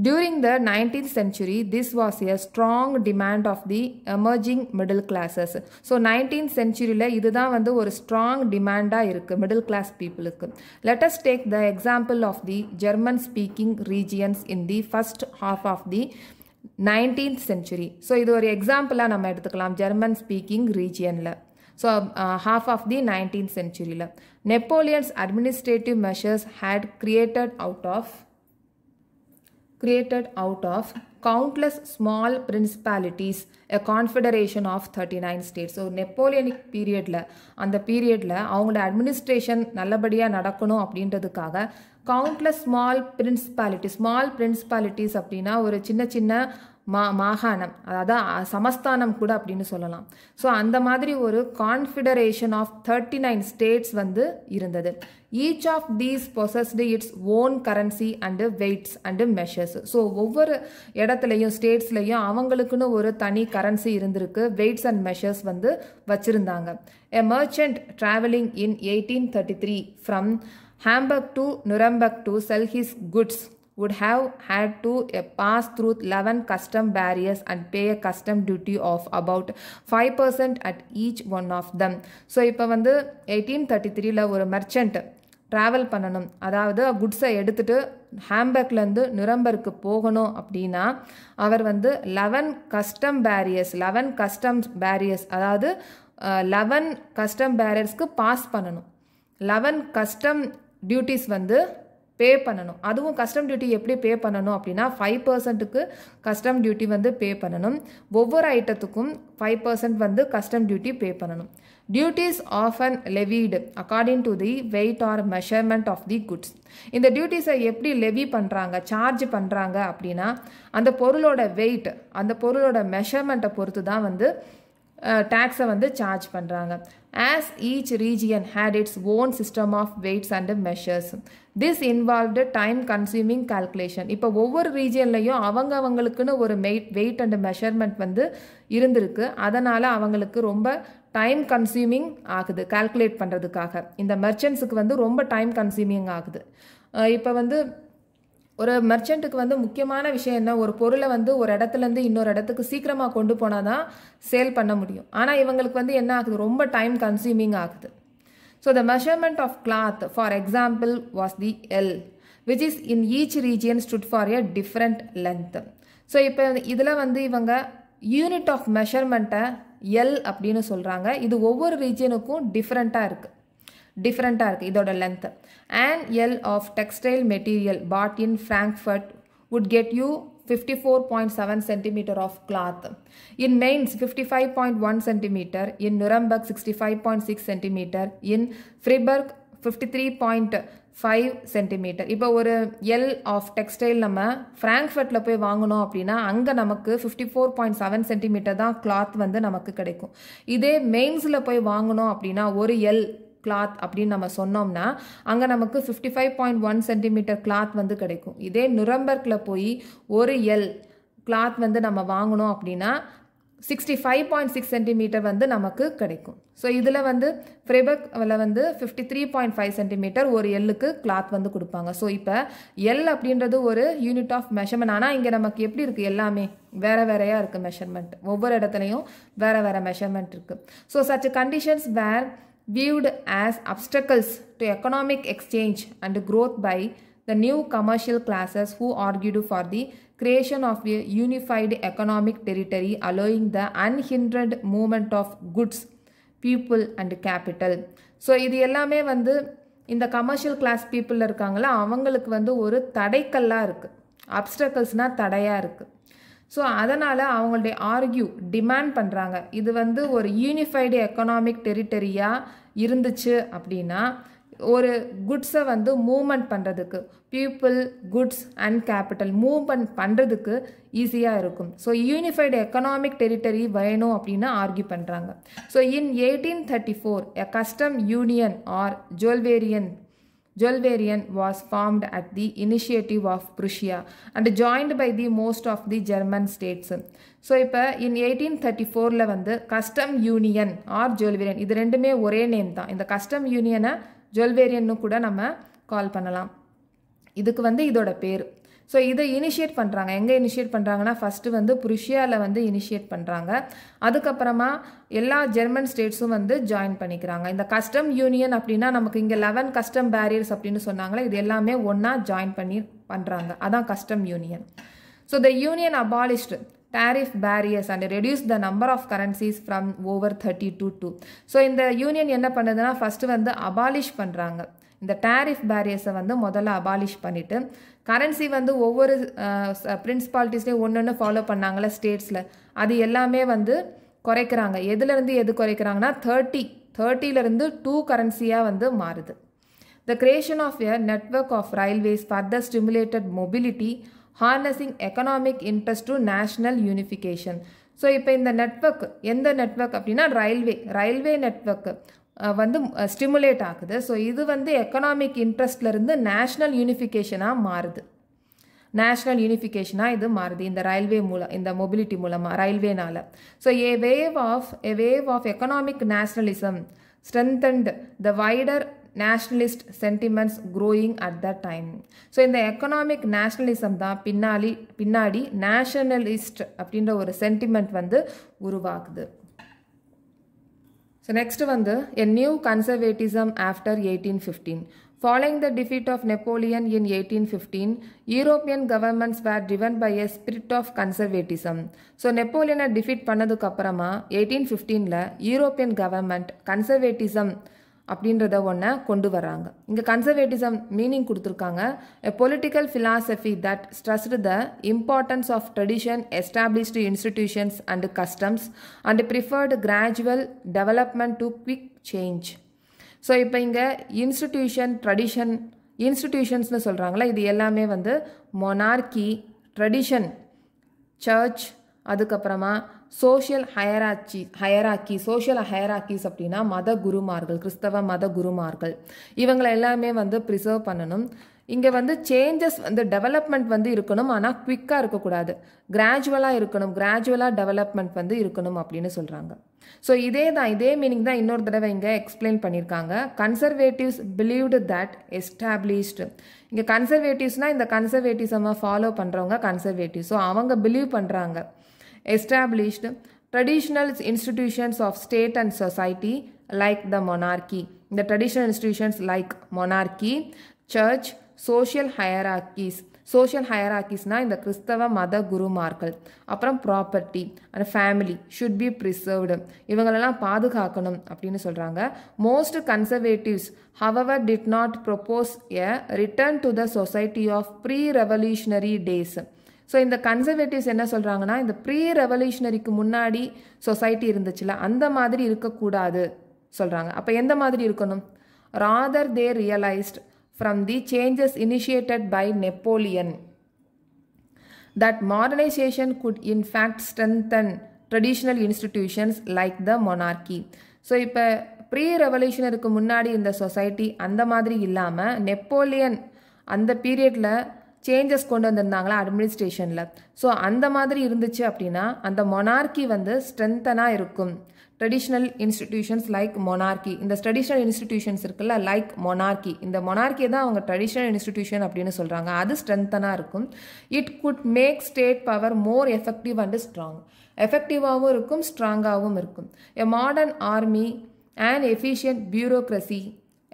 During the 19th century, this was a strong demand of the emerging middle classes. So, 19th century, this is a strong demand for middle class people. Let us take the example of the German speaking regions in the first half of the 19th century. So, this is an example of German speaking region. So, uh, half of the 19th century. Napoleon's administrative measures had created out of created out of countless small principalities a confederation of 39 states so Napoleonic பீரியடில் அந்த பீரியடில் அவங்களோட administration நல்லபடியாக நடக்கணும் அப்படின்றதுக்காக countless small principality small principalities அப்படின்னா ஒரு சின்ன சின்ன மா மாகாணம் அதாவது சமஸ்தானம் கூட அப்படின்னு சொல்லலாம் ஸோ அந்த மாதிரி ஒரு confederation of thirty nine states வந்து இருந்தது each of these possessed its own currency and weights and measures so ஒவ்வொரு இடத்துலையும் ஸ்டேட்ஸ்லையும் அவங்களுக்குன்னு ஒரு தனி கரன்சி இருந்திருக்கு வெயிட்ஸ் அண்ட் மெஷர்ஸ் வந்து வச்சுருந்தாங்க a merchant travelling in eighteen thirty three from Hamburg to Nuremberg to sell his goods would have had to uh, pass through 11 custom barriers and pay a custom duty of about 5% at each one of them. So இப்போ வந்து eighteen thirty த்ரீல ஒரு merchant travel பண்ணணும் அதாவது குட்ஸை எடுத்துகிட்டு ஹேம்பர்க்லேருந்து நிரம்பருக்கு போகணும் அப்படின்னா அவர் வந்து eleven custom barriers eleven customs barriers அதாவது லெவன் கஸ்டம் பேரியர்ஸ்க்கு பாஸ் பண்ணணும் லெவன் கஸ்டம் டியூட்டிஸ் வந்து பே பண்ணணும் அதுவும் கஸ்டம் டியூட்டி எப்படி பே பண்ணணும் அப்படின்னா ஃபைவ் பர்சன்ட்டுக்கு கஸ்டம் டியூட்டி வந்து பே பண்ணணும் ஒவ்வொரு ஐட்டத்துக்கும் ஃபைவ் பர்சன்ட் வந்து கஸ்டம் டியூட்டி பே பண்ணணும் duties of and levied according to the weight or measurement of the goods இந்த டியூட்டிஸை எப்படி லெவி பண்ணுறாங்க சார்ஜ் பண்ணுறாங்க அப்படின்னா அந்த பொருளோட வெயிட் அந்த பொருளோட மெஷர்மெண்ட்டை பொறுத்து தான் வந்து டேக்ஸை வந்து சார்ஜ் பண்ணுறாங்க as each region had its own system of weights and measures this involved time consuming calculation இப்போ ஒவ்வொரு ரீஜியன்லையும் அவங்க அவங்களுக்குன்னு ஒரு மெயிட் வெயிட் அண்ட் மெஷர்மெண்ட் வந்து இருந்திருக்கு அதனால் அவங்களுக்கு ரொம்ப டைம் கன்சியூமிங் ஆகுது கால்குலேட் பண்ணுறதுக்காக இந்த மெர்ச்சன்ட்ஸுக்கு வந்து ரொம்ப டைம் கன்சியூமிங் ஆகுது இப்போ வந்து ஒரு மெர்ச்சண்ட்டுக்கு வந்து முக்கியமான விஷயம் என்ன ஒரு பொருளை வந்து ஒரு இடத்துலேருந்து இன்னொரு இடத்துக்கு சீக்கிரமாக கொண்டு போனால் தான் சேல் பண்ண முடியும் ஆனால் இவங்களுக்கு வந்து என்ன ஆகுது ரொம்ப டைம் கன்சியூமிங் ஆகுது So the measurement of cloth, for example, was the L, which is in each region stood for a different length. So இப்போ இதில் வந்து இவங்க யூனிட் ஆஃப் மெஷர்மெண்ட்டை எல் அப்படின்னு சொல்கிறாங்க இது ஒவ்வொரு ரீஜனுக்கும் டிஃப்ரெண்ட்டாக இருக்குது டிஃப்ரெண்ட்டாக இருக்குது இதோட length and ell of textile material bought in Frankfurt would get you 54.7 cm of cloth. In mains 55.1 cm, In Nuremberg, 65.6 cm, In Freiburg, 53.5 centimetre இப்போ ஒரு எல் ஆஃப் டெக்ஸ்டைல் நம்ம Frankfurtல போய் வாங்கினோம் அப்படின்னா அங்கே நமக்கு ஃபிஃப்டி ஃபோர் செவன் சென்டிமீட்டர் தான் cloth வந்து நமக்கு கிடைக்கும் இதே மெயின்ஸில் போய் வாங்கினோம் அப்படின்னா ஒரு எல் கிளாத் அப்படின்னு நம்ம சொன்னோம்னா அங்கே நமக்கு fifty five point one centimetre cloth வந்து கிடைக்கும் இதே நுரம்பர்க்கில் போய் ஒரு எல் கிளாத் வந்து நம்ம வாங்கினோம் அப்படின்னா sixty five point six centimetre வந்து நமக்கு கிடைக்கும் ஸோ இதில் வந்து ஃப்ரெபக்கில் வந்து fifty three point five centimetre ஒரு எல்லுக்கு கிளாத் வந்து கொடுப்பாங்க ஸோ இப்போ எல் அப்படின்றது ஒரு யூனிட் ஆஃப் மெஷர்மெண்ட் ஆனால் இங்கே நமக்கு எப்படி இருக்குது எல்லாமே வேறு வேறையாக இருக்குது மெஷர்மெண்ட் ஒவ்வொரு இடத்துலையும் வேறு வேறு மெஷர்மெண்ட் இருக்குது so such conditions were viewed as obstacles to economic exchange and growth by the new commercial classes who argued for the creation of a unified economic territory allowing the unhindered movement of goods, people and capital. So இது எல்லாமே வந்து இந்த commercial class பீப்புளில் இருக்காங்களா அவங்களுக்கு வந்து ஒரு தடைக்கல்லாக இருக்குது அப்டக்கல்ஸ்னால் தடையாக இருக்குது ஸோ அதனால் அவங்களுடைய ஆர்கியூ டிமாண்ட் பண்ணுறாங்க இது வந்து ஒரு யூனிஃபைடு எக்கனாமிக் டெரிட்டரியாக இருந்துச்சு அப்படின்னா ஒரு குட்ஸை வந்து மூமெண்ட் பண்ணுறதுக்கு people goods and capital movement பண்ணுறதுக்கு ஈஸியாக இருக்கும் ஸோ யூனிஃபைடு எக்கனாமிக் டெரிட்டரி வேணும் அப்படின்னு ஆர்கியூ பண்ணுறாங்க so in eighteen thirty four a custom union or Zollverein Zollverein was formed at the initiative of Prussia and joined by the most of the German states. So இப்போ in eighteen thirty ஃபோரில் வந்து custom union or ஜுவல்வேரியன் இது ரெண்டுமே ஒரே name தான் இந்த custom யூனியனை ஜுவல்வேரியன்னு கூட நம்ம கால் பண்ணலாம் இதுக்கு வந்து இதோட பேர் ஸோ இதை இனிஷியேட் பண்ணுறாங்க எங்கே இனிஷியேட் பண்ணுறாங்கன்னா ஃபஸ்ட்டு வந்து புருஷியாவில் வந்து இனிஷியேட் பண்ணுறாங்க அதுக்கப்புறமா எல்லா ஜெர்மன் ஸ்டேட்ஸும் வந்து ஜாயின் பண்ணிக்கிறாங்க இந்த கஸ்டம் யூனியன் அப்படின்னா நமக்கு இங்கே லெவன் கஸ்டம் பேரியர்ஸ் அப்படின்னு சொன்னாங்களே இது எல்லாமே ஒன்றா ஜாயின் பண்ணி பண்ணுறாங்க அதான் custom union so the union abolished tariff barriers and reduce the number of currencies from over thirty two two so இந்த யூனியன் என்ன பண்ணுதுன்னா ஃபஸ்ட்டு வந்து அபாலிஷ் பண்ணுறாங்க இந்த டேரிஃப் பேரியர்ஸை வந்து முதல்ல அபாலிஷ் பண்ணிவிட்டு கரன்சி வந்து ஒவ்வொரு பிரின்சிபாலிட்டிஸ்லேயும் ஒன்று ஒன்று ஃபாலோ பண்ணாங்களே ஸ்டேட்ஸில் அது எல்லாமே வந்து குறைக்கிறாங்க எதுலேருந்து எது குறைக்கிறாங்கன்னா தேர்ட்டி தேர்ட்டிலேருந்து டூ கரன்சியாக வந்து மாறுது the creation of a network of railways further stimulated mobility harnessing economic interest to national unification so இப்போ இந்த நெட்ஒர்க் எந்த நெட்ஒர்க் அப்படின்னா ரயில்வே ரயில்வே நெட்ஒர்க்கு வந்து ஸ்டிமுலேட் ஆகுது ஸோ இது வந்து எக்கனாமிக் இன்ட்ரெஸ்ட்லேருந்து நேஷ்னல் யூனிஃபிகேஷனாக மாறுது நேஷ்னல் யூனிஃபிகேஷனாக இது மாறுது இந்த ரயில்வே மூலம் இந்த மொபிலிட்டி மூலமாக ரயில்வேனால் so a wave of a wave of economic nationalism strengthened the wider nationalist sentiments growing at the time so இந்த எக்கனாமிக் நேஷ்னலிசம் தான் பின்னாடி பின்னாடி நேஷனலிஸ்ட் அப்படின்ற ஒரு சென்டிமெண்ட் வந்து உருவாகுது ஸோ நெக்ஸ்ட் வந்து a new conservatism after eighteen fifteen the defeat of Napoleon in eighteen fifteen European governments were driven by a spirit of conservatism so நெப்போலியனை டிஃபீட் பண்ணதுக்கப்புறமா எயிட்டீன் ஃபிஃப்டீனில் யூரோப்பியன் கவர்மெண்ட் கன்சர்வேட்டிசம் அப்படின்றத ஒன்றை கொண்டு வராங்க இங்கே கன்சர்வேட்டிசம் மீனிங் கொடுத்துருக்காங்க a political philosophy that stressed the importance of tradition established institutions and customs and preferred gradual development to quick change so இப்போ இங்கே இன்ஸ்டிடியூஷன் ட்ரெடிஷன் இன்ஸ்டிடியூஷன்ஸ்னு சொல்கிறாங்களே இது எல்லாமே வந்து மொனார்கி ட்ரெடிஷன் சர்ச் அதுக்கப்புறமா social hierarchy hierarchy social hierarchies அப்படின்னா மத குருமார்கள் கிறிஸ்தவ மத குருமார்கள் இவங்களை எல்லாமே வந்து ப்ரிசர்வ் பண்ணணும் இங்கே வந்து சேஞ்சஸ் வந்து டெவலப்மெண்ட் வந்து இருக்கணும் ஆனால் குவிக்காக இருக்கக்கூடாது கிராஜுவலாக இருக்கணும் கிராஜுவலாக டெவலப்மெண்ட் வந்து இருக்கணும் அப்படின்னு சொல்கிறாங்க ஸோ இதே தான் இதே மீனிங் தான் இன்னொரு தடவை இங்கே எக்ஸ்பிளைன் பண்ணியிருக்காங்க கன்சர்வேட்டிவ்ஸ் பிலீவ்டு தட் எஸ்டாப்ளிஷ்டு இங்கே கன்சர்வேட்டிவ்ஸ்னால் இந்த கன்சர்வேட்டிசமாக ஃபாலோ பண்ணுறவங்க கன்சர்வேட்டிவ் ஸோ அவங்க பிலீவ் பண்ணுறாங்க established traditional institutions of state and society like the monarchy. இந்த traditional institutions like monarchy, church social hierarchies social ஹையராக்கிஸ்னால் இந்த கிறிஸ்தவ மத குருமார்கள் அப்புறம் property and family should be preserved இவங்களெல்லாம் பாதுகாக்கணும் அப்படின்னு சொல்கிறாங்க most conservatives however did not propose a return to the society of pre revolutionary days so இந்த கன்சர்வேட்டிவ்ஸ் என்ன சொல்கிறாங்கன்னா இந்த ப்ரீ ரெவல்யூஷனரிக்கு முன்னாடி சொசைட்டி இருந்துச்சுல அந்த மாதிரி இருக்கக்கூடாது சொல்கிறாங்க அப்போ எந்த மாதிரி இருக்கணும் rather they realised from the changes initiated by Napoleon that modernisation could in fact strengthen traditional institutions like the monarchy so இப்போ ப்ரீ ரெவல்யூஷனருக்கு முன்னாடி இந்த சொசைட்டி அந்த மாதிரி இல்லாமல் நெப்போலியன் அந்த பீரியடில் சேஞ்சஸ் கொண்டு வந்திருந்தாங்களா அட்மினிஸ்ட்ரேஷனில் ஸோ அந்த மாதிரி இருந்துச்சு அப்படின்னா அந்த மொனார்கி வந்து ஸ்ட்ரென்த்தனாக இருக்கும் ட்ரெடிஷ்னல் இன்ஸ்டிடியூஷன்ஸ் லைக் மொனார்கி இந்த ட்ரெடிஷ்னல் இன்ஸ்டிடியூஷன்ஸ் இருக்குல்ல லைக் மொனார்கி இந்த மொனார்கி தான் அவங்க ட்ரெடிஷ்னல் இன்ஸ்டிடியூஷன் அப்படின்னு சொல்கிறாங்க அது ஸ்ட்ரென்த்தனாக இருக்கும் it could make state power more effective and strong எஃபெக்டிவாகவும் இருக்கும் ஸ்ட்ராங்காகவும் இருக்கும் a modern army and efficient bureaucracy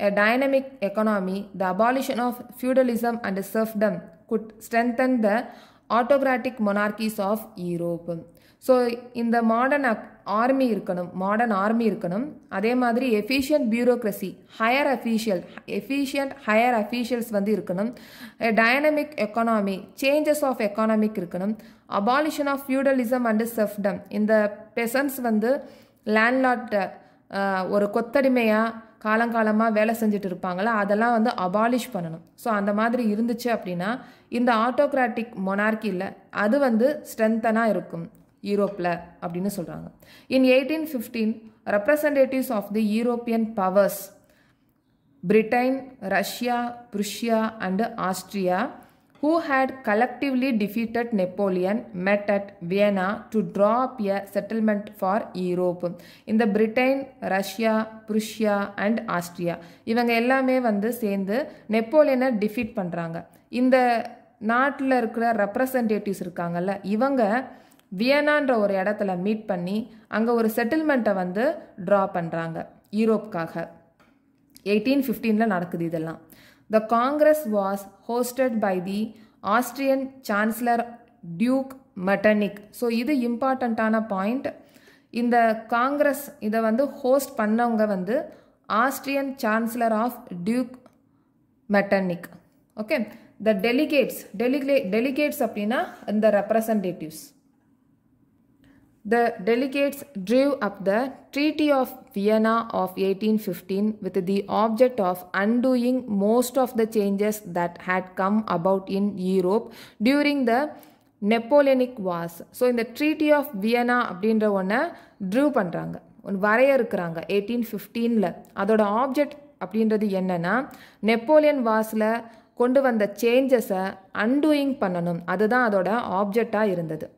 a dynamic economy the abolition of feudalism and serfdom could strengthen the autocratic monarchies of Europe. So இந்த modern army இருக்கணும் modern army இருக்கணும் அதே மாதிரி efficient bureaucracy higher official efficient higher officials வந்து இருக்கணும் dynamic economy changes of economic இருக்கணும் abolition of feudalism and serfdom இந்த peasants வந்து லேண்ட்லாட்டை ஒரு கொத்தடிமையாக காலங்காலமாக வேலை செஞ்சுட்டு இருப்பாங்களா அதெல்லாம் வந்து அபாலிஷ் பண்ணணும் ஸோ அந்த மாதிரி இருந்துச்சு அப்படின்னா இந்த ஆட்டோக்ராட்டிக் மொனார்க்கியில் அது வந்து ஸ்ட்ரென்த்தனாக இருக்கும் யூரோப்பில் அப்படின்னு சொல்கிறாங்க in eighteen fifteen representatives of the European powers Britain Russia Prussia and Austria who had collectively defeated Napoleon met at Vienna to draw up a settlement for Europe. இந்த Britain Russia Prussia and Austria இவங்க எல்லாமே வந்து சேர்ந்து நெப்போலியனை defeat பண்ணுறாங்க இந்த நாட்டில் இருக்கிற representatives இருக்காங்கல்ல இவங்க வியனான்ற ஒரு இடத்துல மீட் பண்ணி அங்கே ஒரு செட்டில்மெண்ட்டை வந்து ட்ரா பண்ணுறாங்க யூரோப்காக எயிட்டீன் ஃபிஃப்டீனில் நடக்குது இதெல்லாம் the Congress was hosted by the Austrian chancellor Duke Metternich so இது இம்பார்ட்டண்ட்டான பாயிண்ட் இந்த காங்கிரஸ் இதை வந்து ஹோஸ்ட் பண்ணவங்க வந்து Austrian chancellor of Duke Metternich okay the delegates டெலிகே டெலிகேட்ஸ் அப்படின்னா இந்த representatives The delegates drew up the Treaty of Vienna of 1815 with the object of undoing most of the changes that had come about in Europe during the Napoleonic was so இந்த treaty of Vienna அப்படின்ற ஒன்றை true பண்ணுறாங்க ஒன்று வரையறுக்கிறாங்க eighteen ஃபிஃப்டீனில் அதோட object அப்படின்றது என்னென்னா Napoleon வார்ஸில் கொண்டு வந்த சேஞ்சஸை அன்டூயிங் பண்ணணும் அதுதான் அதோட ஆப்ஜெக்டாக இருந்தது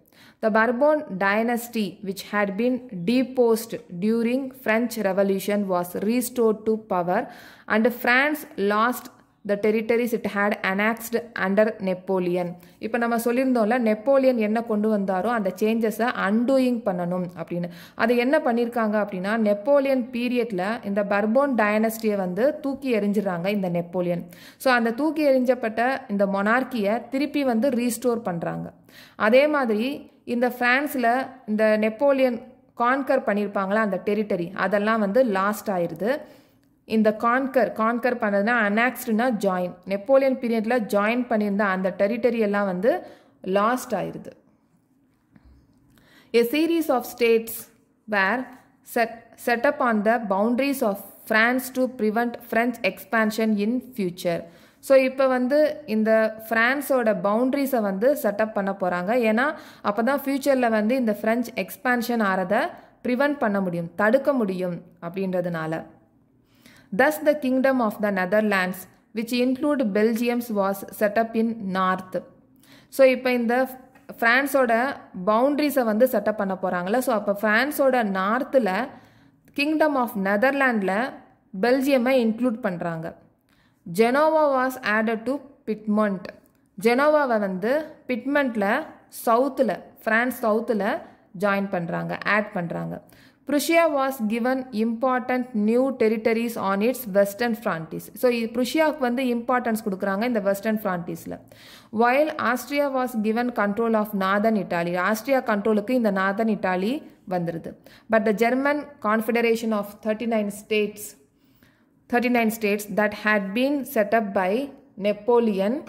The Bourbon dynasty, which had been deposed during French Revolution, was restored to power and France lost the territories it had annexed under Napoleon இப்போ நம்ம சொல்லியிருந்தோம்ல நெப்போலியன் என்ன கொண்டு வந்தாரோ அந்த சேஞ்சஸை அன்டூயிங் பண்ணணும் அப்படின்னு அதை என்ன பண்ணியிருக்காங்க அப்படின்னா நெப்போலியன் பீரியடில் இந்த பர்போன் டயனஸ்டியை வந்து தூக்கி எறிஞ்சிடறாங்க இந்த நெப்போலியன் ஸோ அந்த தூக்கி எறிஞ்சப்பட்ட இந்த மொனார்க்கியை திருப்பி வந்து ரீஸ்டோர் பண்ணுறாங்க அதே மாதிரி இந்த ஃப்ரான்ஸில் இந்த நெப்போலியன் கான்கர் பண்ணியிருப்பாங்களா அந்த டெரிட்டரி அதெல்லாம் வந்து லாஸ்ட் ஆயிடுது இந்த கான்கர் கான்கர் பண்ணதுனா அனாக்ஸ்டுனா ஜாயின் நெப்போலியன் பீரியடில் ஜாயின் பண்ணியிருந்த அந்த டெரிட்டரி எல்லாம் வந்து லாஸ்ட் ஆயிடுது a series of states were set set up on the boundaries of France to prevent French expansion in future so இப்போ வந்து இந்த ஃப்ரான்ஸோட பவுண்ட்ரிஸை வந்து செட்டப் பண்ண போகிறாங்க ஏன்னா அப்போ தான் ஃப்யூச்சரில் வந்து இந்த ஃப்ரெஞ்ச் எக்ஸ்பேன்ஷன் ஆகிறத ப்ரிவெண்ட் பண்ண முடியும் தடுக்க முடியும் அப்படின்றதுனால Thus, the Kingdom of the Netherlands, which include Belgium, was set up in North. So இப்போ இந்த ஃப்ரான்ஸோட பவுண்ட்ரிஸை வந்து செட்டப் பண்ண போகிறாங்களே ஸோ அப்போ ஃப்ரான்ஸோட நார்த்தில் கிங்டம் ஆஃப் நெதர்லாண்டில் பெல்ஜியமை இன்க்ளூட் பண்ணுறாங்க Genoa was added to Piedmont ஜெனோவாவை வந்து பிட்மண்ட்டில் சவுத்தில் ஃப்ரான்ஸ் சவுத்தில் ஜாயின் பண்ணுறாங்க ஆட் பண்ணுறாங்க Prussia was given important new territories on its western frontiers. So, Prussiaவுக்கு important importance in the western frontiers. While Austria was given control of northern Italy. Austria in the northern Italy But the German Confederation of 39 states 39 states that had been set up by Napoleon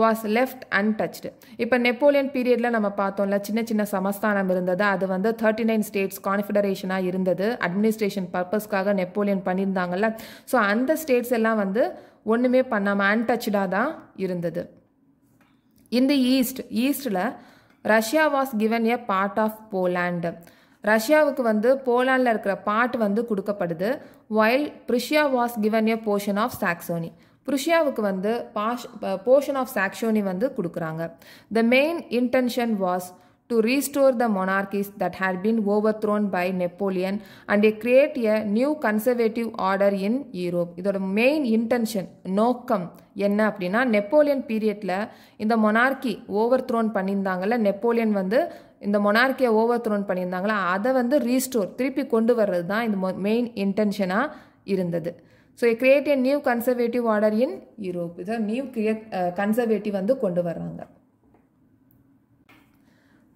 was left untouched இப்போ Napoleon பீரியடில் நம்ம பார்த்தோம்ல சின்ன சின்ன சமஸ்தானம் இருந்தது அது வந்து thirty nine states கான்ஃபிடரேஷனாக இருந்தது அட்மினிஸ்ட்ரேஷன் பர்பஸ்க்காக நெப்போலியன் பண்ணியிருந்தாங்கல்ல ஸோ அந்த ஸ்டேட்ஸ் எல்லாம் வந்து ஒன்றுமே பண்ணாமல் அன்டச்சாக தான் இருந்தது இந்த ஈஸ்ட் ஈஸ்டில் Russia was given a part of Poland ரஷ்யாவுக்கு வந்து போலாண்டில் இருக்கிற பார்ட் வந்து கொடுக்கப்படுது while Prussia was given a portion of Saxony புருஷியாவுக்கு வந்து பாஷ் போர்ஷன் ஆஃப் சாக்ஷோனி வந்து கொடுக்குறாங்க the main intention was to restore the monarchies that had been overthrown by Napoleon and a create a new conservative order in Europe இதோட main intention நோக்கம் என்ன அப்படின்னா Napoleon பீரியடில் இந்த மொனார்கி ஓவர் த்ரோன் பண்ணியிருந்தாங்கல்ல நெப்போலியன் வந்து இந்த மொனார்கியை over thrown பண்ணியிருந்தாங்களா அதை வந்து ரீஸ்டோர் திருப்பி கொண்டு வர்றது தான் இந்த மெயின் இன்டென்ஷனாக இருந்தது so create an new conservative order in Europe இதை நியூ கிரியேட் கன்சர்வேட்டிவ் வந்து கொண்டு வர்றாங்க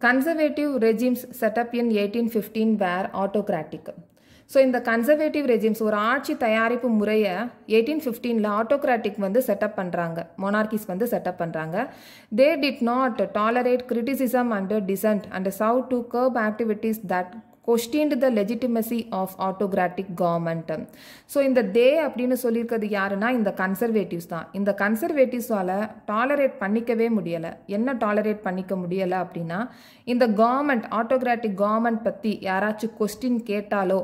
conservative regimes set up in eighteen fifteen were autocratic so இந்த கன்சர்வேட்டிவ் ரெஜிம்ஸ் ஒரு ஆட்சி தயாரிப்பு முறையை எயிட்டீன் ஃபிஃப்டீனில் ஆட்டோகிராட்டிக் வந்து செட்டப் பண்ணுறாங்க மொனார்கிஸ் வந்து செட்டப் பண்ணுறாங்க they did not tolerate criticism and dissent and sought to curb activities that questioned the legitimacy of autocratic government so இந்த தே அப்படின்னு சொல்லியிருக்கிறது யாருன்னா இந்த கன்சர்வேட்டிவ்ஸ் தான் இந்த கன்சர்வேட்டிவ்ஸால் டாலரேட் பண்ணிக்கவே முடியலை என்ன டாலரேட் பண்ணிக்க முடியலை அப்படின்னா இந்த கவர்மெண்ட் ஆட்டோகிராட்டிக் கவர்மெண்ட் பற்றி யாராச்சும் கொஸ்டின் கேட்டாலோ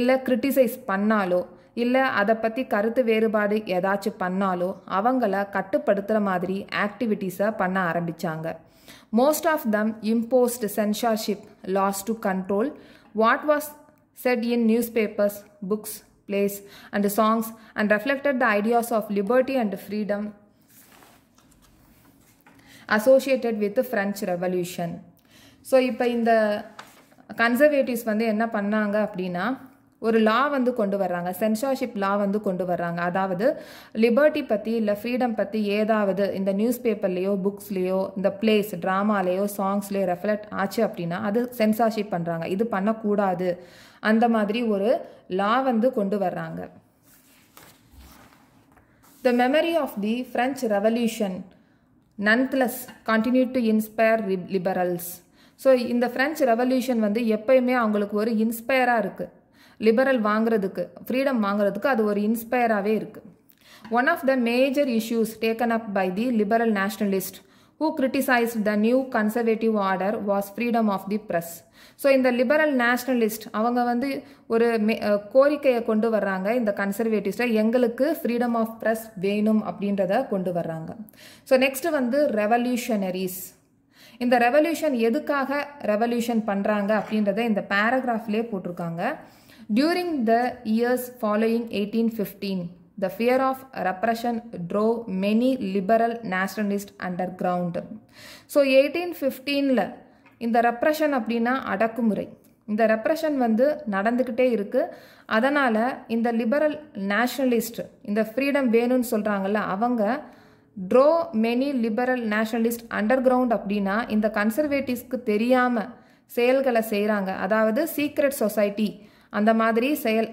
இல்லை கிரிட்டிசைஸ் பண்ணாலோ இல்லை அதை பற்றி கருத்து வேறுபாடு ஏதாச்சும் பண்ணாலோ அவங்கள கட்டுப்படுத்துகிற மாதிரி ஆக்டிவிட்டீஸை பண்ண ஆரம்பித்தாங்க Most of them imposed censorship laws to control what was said in newspapers, books, plays, and songs and reflected the ideas of liberty and freedom associated with French revolution so இப்போ இந்த கன்சர்வேட்டிவ்ஸ் வந்து என்ன பண்ணாங்க அப்படின்னா ஒரு லா வந்து கொண்டு வர்றாங்க சென்சார்ஷிப் லா வந்து கொண்டு வர்றாங்க அதாவது லிபர்ட்டி பற்றி இல்லை ஃப்ரீடம் பற்றி ஏதாவது இந்த நியூஸ் பேப்பர்லேயோ புக்ஸ்லேயோ இந்த பிளேஸ் ட்ராமாலேயோ சாங்ஸ்லேயோ ரெஃப்ளெக்ட் ஆச்சு அப்படின்னா அது சென்சார்ஷிப் பண்ணுறாங்க இது பண்ணக்கூடாது அந்த மாதிரி ஒரு லா வந்து கொண்டு வர்றாங்க the memory of the French revolution nonetheless continue to inspire liberals so இந்த ஃப்ரெஞ்ச் ரெவல்யூஷன் வந்து எப்பயுமே அவங்களுக்கு ஒரு இன்ஸ்பயராக இருக்குது லிபரல் வாங்குறதுக்கு ஃப்ரீடம் வாங்குறதுக்கு அது ஒரு இன்ஸ்பயராகவே இருக்குது one of the major issues taken up by the liberal nationalist who criticise the new conservative order was freedom of the press so இந்த லிபரல் நேஷ்னலிஸ்ட் அவங்க வந்து ஒரு கோரிக்கையை கொண்டு வர்றாங்க இந்த கன்சர்வேட்டிவ்ஸை எங்களுக்கு ஃப்ரீடம் ஆஃப் ப்ரெஸ் வேணும் அப்படின்றத கொண்டு வர்றாங்க ஸோ நெக்ஸ்ட் வந்து ரெவல்யூஷனரிஸ் இந்த ரெவல்யூஷன் எதுக்காக ரெவல்யூஷன் பண்ணுறாங்க அப்படின்றத இந்த பேராகிராஃப்லேயே போட்டிருக்காங்க during the years following eighteen fifteen 1815, fear of of drove many liberal liberal under underground. So eighteen ஃபிஃப்டீனில் இந்த ரெப்ரஷன் அப்படின்னா அடக்குமுறை இந்த ரெப்ரஷன் வந்து நடந்துக்கிட்டே இருக்குது அதனால் இந்த லிபரல் நேஷ்னலிஸ்ட் இந்த ஃப்ரீடம் வேணும்னு சொல்கிறாங்கல்ல அவங்க drove many liberal nationalist underground அப்படின்னா இந்த கன்சர்வேட்டிவ்ஸ்க்கு தெரியாமல் செயல்களை செய்கிறாங்க அதாவது சீக்ரெட் சொசைட்டி அந்த மாதிரி செயல்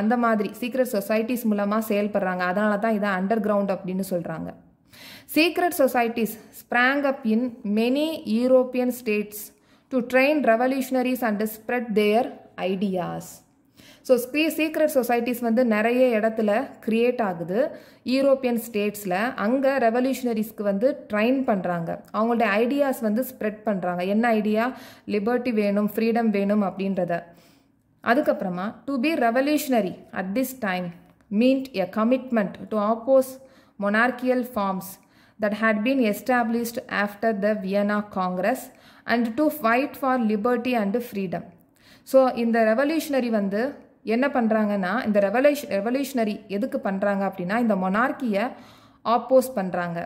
அந்த மாதிரி சீக்ரெட் சொசைட்டிஸ் மூலமாக செயல்படுறாங்க அதனால தான் இதை அண்டர் கிரவுண்ட் அப்படின்னு சொல்கிறாங்க secret societies sprang up in many European states to train revolutionaries and spread their ideas so ஸ்பீ சீக்ரெட் சொசைட்டிஸ் வந்து நிறைய இடத்துல க்ரியேட் ஆகுது யூரோப்பியன் ஸ்டேட்ஸில் அங்கே ரெவல்யூஷனரிஸ்க்கு வந்து ட்ரைன் பண்ணுறாங்க அவங்களுடைய ஐடியாஸ் வந்து ஸ்ப்ரெட் பண்ணுறாங்க என்ன ஐடியா லிபர்ட்டி வேணும் ஃப்ரீடம் வேணும் அப்படின்றத அதுக்கப்புறமா to be revolutionary at this time meant a commitment to oppose monarchical forms that had been established after the Vienna Congress and to fight for liberty and freedom so இந்த revolutionary வந்து என்ன பண்ணுறாங்கன்னா இந்த ரெவல்யூஷ் revolutionary எதுக்கு பண்ணுறாங்க அப்படின்னா இந்த மொனார்க்கியை ஆப்போஸ் பண்ணுறாங்க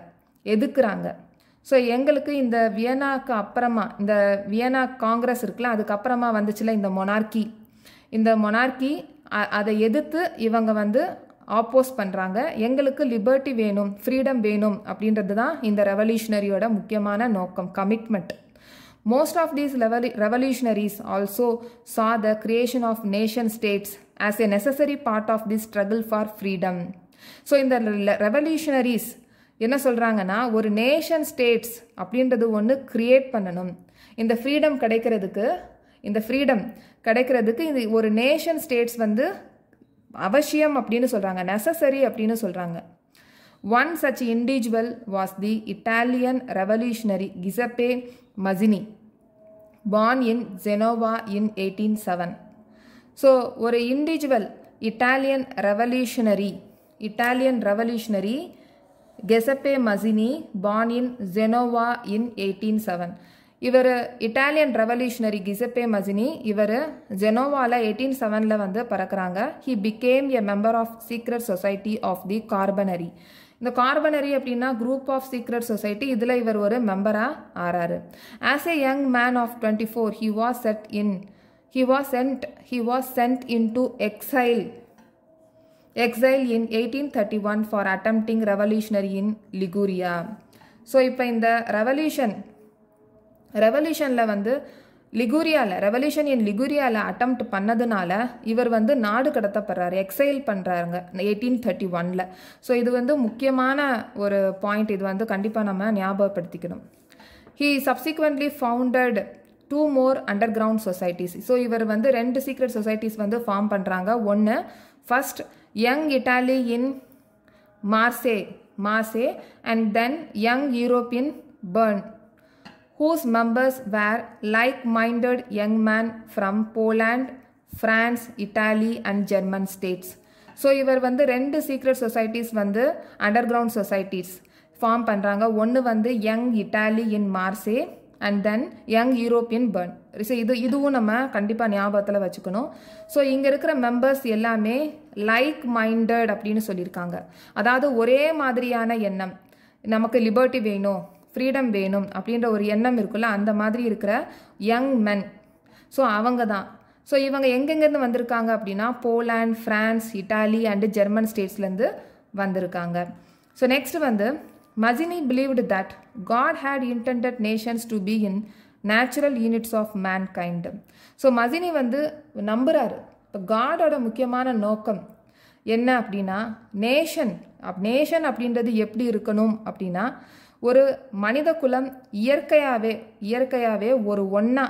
எதுக்குறாங்க ஸோ எங்களுக்கு இந்த வியனாக்கு அப்புறமா இந்த வியனா காங்கிரஸ் இருக்குல்ல அதுக்கப்புறமா வந்துச்சுல இந்த மொனார்க்கி இந்த மொனார்கி அதை எதிர்த்து இவங்க வந்து ஆப்போஸ் பண்ணுறாங்க எங்களுக்கு லிபர்ட்டி வேணும் ஃப்ரீடம் வேணும் அப்படின்றது தான் இந்த ரெவல்யூஷனரியோட முக்கியமான நோக்கம் கமிட்மெண்ட் மோஸ்ட் ஆஃப் தீஸ் ரெவலி revolutionaries also saw the creation of nation states as a necessary part of the struggle for freedom so இந்த ரெவல்யூஷனரிஸ் என்ன சொல்கிறாங்கன்னா ஒரு நேஷன் ஸ்டேட்ஸ் அப்படின்றது ஒன்று க்ரியேட் பண்ணணும் இந்த ஃப்ரீடம் கிடைக்கிறதுக்கு இந்த ஃப்ரீடம் கிடைக்கிறதுக்கு இது ஒரு நேஷன் ஸ்டேட்ஸ் வந்து அவசியம் அப்படின்னு சொல்கிறாங்க நெசசரி அப்படின்னு சொல்கிறாங்க one such individual was the Italian revolutionary Giuseppe Mazzini born in Genoa in eighteen seven so ஒரு individual Italian revolutionary Italian revolutionary Giuseppe Mazzini born in Genoa in eighteen seven இவர் Italian revolutionary Giuseppe Mazzini இவர் ஜெனோவாவில் eighteen செவனில் வந்து பறக்கிறாங்க he became a member of secret society of the Carbonari இந்த Carbonari அப்படின்னா group of secret society இதில் இவர் ஒரு மெம்பராக ஆறாரு as a young man of twenty four he was set in he was sent he was sent into exile exile in eighteen thirty one for attempting revolutionary in Liguria so இப்போ இந்த revolution ரெவல்யூஷனில் வந்து லிகூரியாவில் revolution இன் லிகூரியாவில் attempt பண்ணதுனால இவர் வந்து நாடு கடத்தப்படுறாரு exile பண்ணுறாருங்க eighteen thirty ஒனில் ஸோ இது வந்து முக்கியமான ஒரு பாயிண்ட் இது வந்து கண்டிப்பாக நம்ம ஞாபகப்படுத்திக்கணும் he subsequently founded two more underground societies so இவர் வந்து ரெண்டு சீக்ரெட் சொசைட்டிஸ் வந்து ஃபார்ம் பண்ணுறாங்க ஒன்று first young Italy in Marseilles மாசே and then young European Berne whose members were like minded young men from Poland, France, Italy, and German states. So இவர் வந்து ரெண்டு சீக்ரெட் சொசைட்டிஸ் வந்து அண்டர் கிரவுண்ட் சொசைட்டிஸ் ஃபார்ம் பண்ணுறாங்க ஒன்று வந்து young Italy in Marseilles and then young European Berne so இது இதுவும் நம்ம கண்டிப்பாக ஞாபகத்தில் வச்சுக்கணும் ஸோ இங்கே இருக்கிற மெம்பர்ஸ் எல்லாமே லைக் மைண்டட் அப்படின்னு சொல்லியிருக்காங்க அதாவது ஒரே மாதிரியான எண்ணம் நமக்கு லிபர்ட்டி வேணும் ஃப்ரீடம் வேணும் அப்படின்ற ஒரு எண்ணம் இருக்குல்ல அந்த மாதிரி இருக்கிற யங் மென் ஸோ அவங்க தான் ஸோ இவங்க எங்கெங்கேருந்து வந்திருக்காங்க அப்படின்னா Poland France Italy and German ஸ்டேட்ஸ்லேருந்து வந்திருக்காங்க ஸோ நெக்ஸ்ட் வந்து Mazzini believed that God had intended nations to be in natural units of mankind so Mazzini வந்து நம்புகிறாரு இப்போ காடோட முக்கியமான நோக்கம் என்ன அப்படின்னா நேஷன் நேஷன் அப்படின்றது எப்படி இருக்கணும் அப்படின்னா ஒரு மனித குலம் இயற்கையாகவே இயற்கையாகவே ஒரு ஒன்றா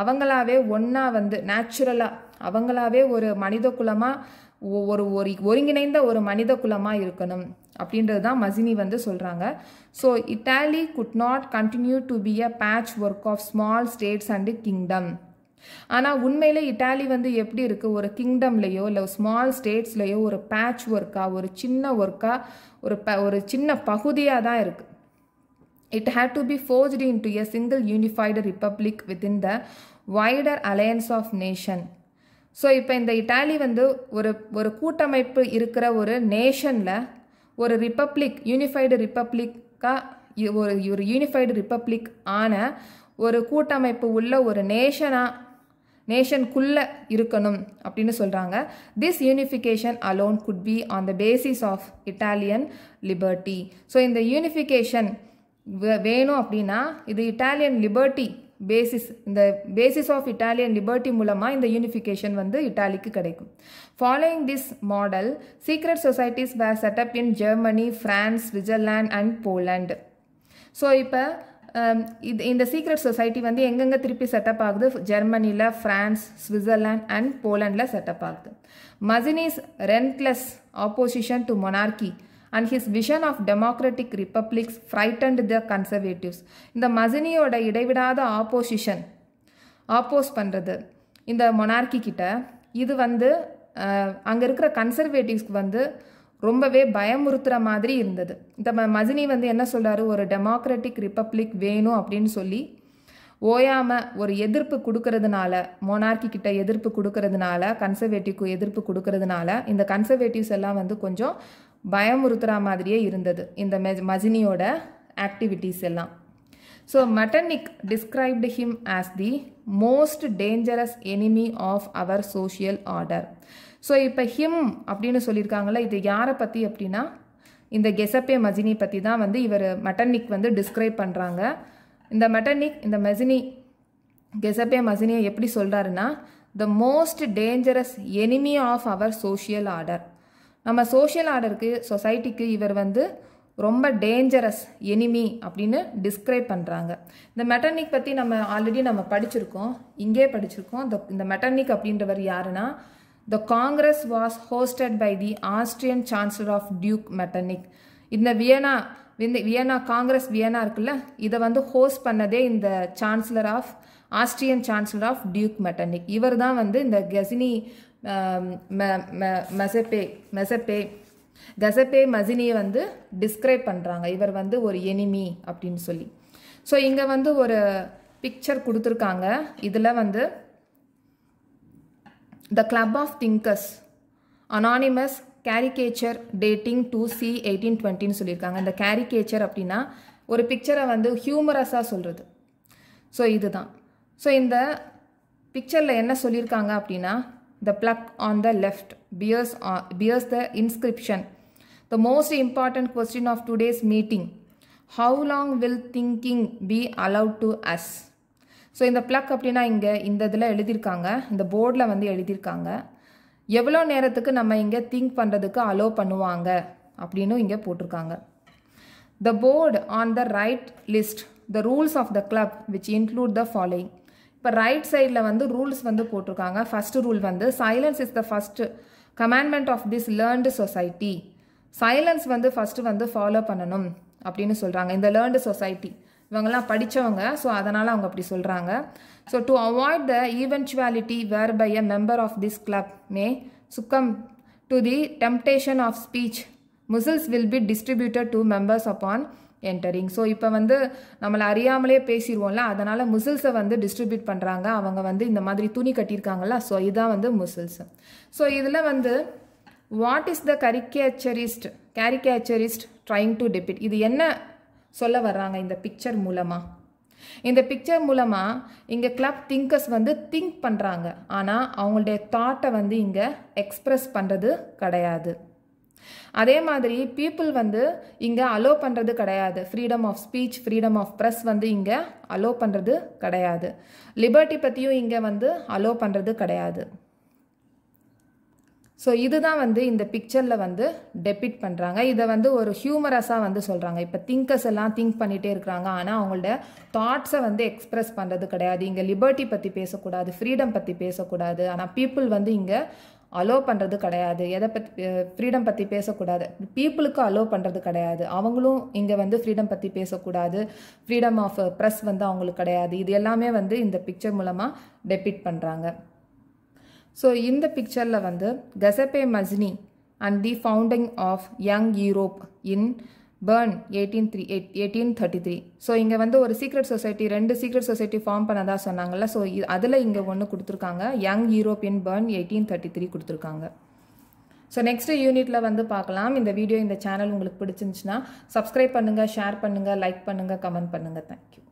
அவங்களாவே ஒன்றா வந்து நேச்சுரலாக அவங்களாவே ஒரு மனித குலமாக ஒரு ஒருங்கிணைந்த ஒரு மனித குலமாக இருக்கணும் அப்படின்றது தான் மசினி வந்து சொல்கிறாங்க so Italy could not continue to be a patchwork of small states and kingdom ஆனால் உண்மையில் இட்டாலி வந்து எப்படி இருக்குது ஒரு கிங்டம்லேயோ இல்லை ஸ்மால் ஸ்டேட்ஸ்லேயோ ஒரு பேட்ச் ஒர்க்காக ஒரு சின்ன ஒர்க்காக ஒரு ப ஒரு சின்ன பகுதியாக தான் இருக்குது It had to be forged into a single unified republic within the wider alliance of nation so இப்போ இந்த இட்டாலி வந்து ஒரு ஒரு கூட்டமைப்பு இருக்கிற ஒரு நேஷனில் ஒரு ரிப்பப்ளிக் யூனிஃபைடு ரிப்பப்ளிக்காக ஒரு ஒரு யூனிஃபைடு ரிப்பப்ளிக் ஆன ஒரு கூட்டமைப்பு உள்ள ஒரு நேஷனாக நேஷனுக்குள்ளே இருக்கணும் அப்படின்னு சொல்கிறாங்க this unification alone could be on the basis of Italian liberty so இந்த யூனிஃபிகேஷன் வேணும் அப்படின்னா இது இட்டாலியன் லிபர்ட்டி பேசிஸ் இந்த பேசிஸ் ஆஃப் இட்டாலியன் லிபர்ட்டி மூலமாக இந்த யூனிஃபிகேஷன் வந்து இட்டாலிக்கு கிடைக்கும் following this model secret societies were set up in Germany France Switzerland and Poland so இப்போ இது இந்த சீக்ரெட் சொசைட்டி வந்து எங்கெங்கே திருப்பி செட்டப் ஆகுது ஜெர்மனியில் ஃப்ரான்ஸ் சுவிட்சர்லாண்ட் அண்ட் போலண்டில் செட்டப் ஆகுது Mazzini's relentless opposition to monarchy and his vision of democratic republics frightened the conservatives இந்த மசினியோட இடைவிடாத ஆப்போசிஷன் ஆப்போஸ் பண்ணுறது இந்த மொனார்கி கிட்ட இது வந்து அங்கே இருக்கிற கன்சர்வேட்டிவ்ஸ்க்கு வந்து ரொம்பவே பயமுறுத்துகிற மாதிரி இருந்தது இந்த மசினி வந்து என்ன சொல்கிறாரு ஒரு டெமோக்ராட்டிக் ரிப்பப்ளிக் வேணும் அப்படின்னு சொல்லி ஓயாமல் ஒரு எதிர்ப்பு கொடுக்கறதுனால மோனார்கி கிட்ட எதிர்ப்பு கொடுக்கறதுனால கன்சர்வேட்டிவ்க்கு எதிர்ப்பு கொடுக்கறதுனால இந்த கன்சர்வேட்டிவ்ஸ் எல்லாம் வந்து கொஞ்சம் பயமுறுத்துகிற மாதிரியே இருந்தது இந்த மெஜ் மஜினியோட ஆக்டிவிட்டீஸ் எல்லாம் so Metternich described him as the most dangerous enemy of our social order so இப்போ ஹிம் அப்படின்னு சொல்லியிருக்காங்களே இது யாரை பற்றி அப்படின்னா இந்த கெசப்பே மஜினி பற்றி தான் வந்து இவர் மெட்டனிக் வந்து டிஸ்கிரைப் பண்ணுறாங்க இந்த மெட்டனிக் இந்த மஜினி கெசப்பே மஜினியை எப்படி சொல்கிறாருன்னா the most dangerous enemy of our social order நம்ம சோஷியல் ஆர்டருக்கு சொசைட்டிக்கு இவர் வந்து ரொம்ப டேஞ்சரஸ் எனிமி அப்படின்னு டிஸ்கிரைப் பண்ணுறாங்க இந்த மெட்டர்னிக் பற்றி நம்ம ஆல்ரெடி நம்ம படிச்சிருக்கோம் இங்கே படிச்சிருக்கோம் இந்த இந்த மெட்டர்னிக் அப்படின்றவர் யாருன்னா the Congress was hosted by the Austrian chancellor of Duke Metternich இந்த வியனா வியனா காங்கிரஸ் வியனா இருக்குல்ல இதை வந்து ஹோஸ்ட் பண்ணதே இந்த chancellor of Austrian chancellor of Duke Metternich இவர் தான் வந்து இந்த கசினி மெசப்பே மெசப்பே கெசப்பே மசினியை வந்து டிஸ்கிரைப் பண்ணுறாங்க இவர் வந்து ஒரு எனிமி அப்படின்னு சொல்லி ஸோ இங்கே வந்து ஒரு பிக்சர் கொடுத்துருக்காங்க இதில் வந்து the club of thinkers anonymous caricature dating to c eighteen டுவெண்ட்டின்னு சொல்லியிருக்காங்க இந்த கேரிகேச்சர் அப்படின்னா ஒரு பிக்சரை வந்து ஹியூமரஸாக சொல்கிறது ஸோ இதுதான் ஸோ இந்த பிக்சரில் என்ன சொல்லியிருக்காங்க அப்படின்னா the plaque on the left bears bears the inscription the most important question of today's meeting how long will thinking be allowed to us so இந்த பிளக் அப்படின்னா இங்கே இந்த இதில் எழுதியிருக்காங்க இந்த போர்டில் வந்து எழுதியிருக்காங்க எவ்வளோ நேரத்துக்கு நம்ம இங்கே திங்க் பண்ணுறதுக்கு அலோவ் பண்ணுவாங்க அப்படின்னு இங்கே போட்டிருக்காங்க the board on the right list the rules of the club which include the following இப்போ ரைட் சைடில் வந்து ரூல்ஸ் வந்து போட்டிருக்காங்க ஃபஸ்ட்டு ரூல் வந்து silence is the first commandment of this learned society silence வந்து ஃபஸ்ட்டு வந்து ஃபாலோ பண்ணணும் அப்படின்னு சொல்கிறாங்க இந்த லேர்ன்டு சொசைட்டி இவங்கெல்லாம் படித்தவங்க ஸோ அதனால் அவங்க அப்படி சொல்கிறாங்க so to avoid the eventuality whereby a member of this club may succumb to the temptation of speech muzzles will be distributed to members upon entering so இப்போ வந்து நம்மளை அறியாமலே பேசிடுவோம்ல அதனால் முசில்ஸை வந்து டிஸ்ட்ரிபியூட் பண்ணுறாங்க அவங்க வந்து இந்த மாதிரி துணி கட்டியிருக்காங்கல்ல ஸோ இதுதான் வந்து முசில்ஸ் ஸோ இதில் வந்து what is the caricaturist caricaturist trying to depict இது என்ன சொல்ல வர்றாங்க இந்த பிக்சர் மூலமாக இந்த பிக்சர் மூலமாக இங்கே கிளப் திங்கர்ஸ் வந்து திங்க் பண்ணுறாங்க ஆனால் அவங்களுடைய தாட்டை வந்து இங்கே எக்ஸ்ப்ரெஸ் பண்ணுறது கிடையாது அதே மாதிரி பீப்புள் வந்து இங்கே அலோவ் பண்ணுறது கிடையாது freedom of speech freedom of press வந்து இங்கே அலோ பண்ணுறது கிடையாது லிபர்ட்டி பற்றியும் இங்கே வந்து அலோவ் பண்ணுறது கிடையாது ஸோ இதுதான் வந்து இந்த பிக்சரில் வந்து டெபிட் பண்ணுறாங்க இதை வந்து ஒரு ஹியூமரஸாக வந்து சொல்கிறாங்க இப்போ திங்கர்ஸ் எல்லாம் திங்க் பண்ணிகிட்டே இருக்கிறாங்க ஆனால் அவங்களோட தாட்ஸை வந்து எக்ஸ்ப்ரெஸ் பண்ணுறது கிடையாது இங்கே லிபர்ட்டி பற்றி பேசக்கூடாது ஃப்ரீடம் பற்றி பேசக்கூடாது ஆனால் பீப்புள் வந்து இங்கே அலோ பண்ணுறது கிடையாது எதை பற்றி ஃப்ரீடம் பற்றி பேசக்கூடாது பீப்புளுக்கு அலோ பண்ணுறது கிடையாது அவங்களும் இங்கே வந்து ஃப்ரீடம் பற்றி பேசக்கூடாது ஃப்ரீடம் ஆஃப் ப்ரெஸ் வந்து அவங்களுக்கு கிடையாது இது எல்லாமே வந்து இந்த பிக்சர் மூலமாக டெபிட் பண்ணுறாங்க ஸோ இந்த பிக்சரில் வந்து Giuseppe Mazzini and the founding of Young Europe in Bern eighteen three eight eighteen thirty three so இங்கே வந்து ஒரு சீக்ரெட் சொசைட்டி ரெண்டு சீக்ரெட் சொசைட்டி ஃபார்ம் பண்ணதாக சொன்னாங்கல்ல ஸோ அதில் இங்கே ஒன்று கொடுத்துருக்காங்க Young European Bern eighteen thirty three கொடுத்துருக்காங்க ஸோ நெக்ஸ்ட் யூனிட்டில் வந்து பார்க்கலாம் இந்த வீடியோ இந்த சேனல் உங்களுக்கு பிடிச்சிருந்துச்சுன்னா சப்ஸ்கிரைப் பண்ணுங்கள் ஷேர் பண்ணுங்கள் லைக் பண்ணுங்கள் கமெண்ட் பண்ணுங்கள் தேங்க்யூ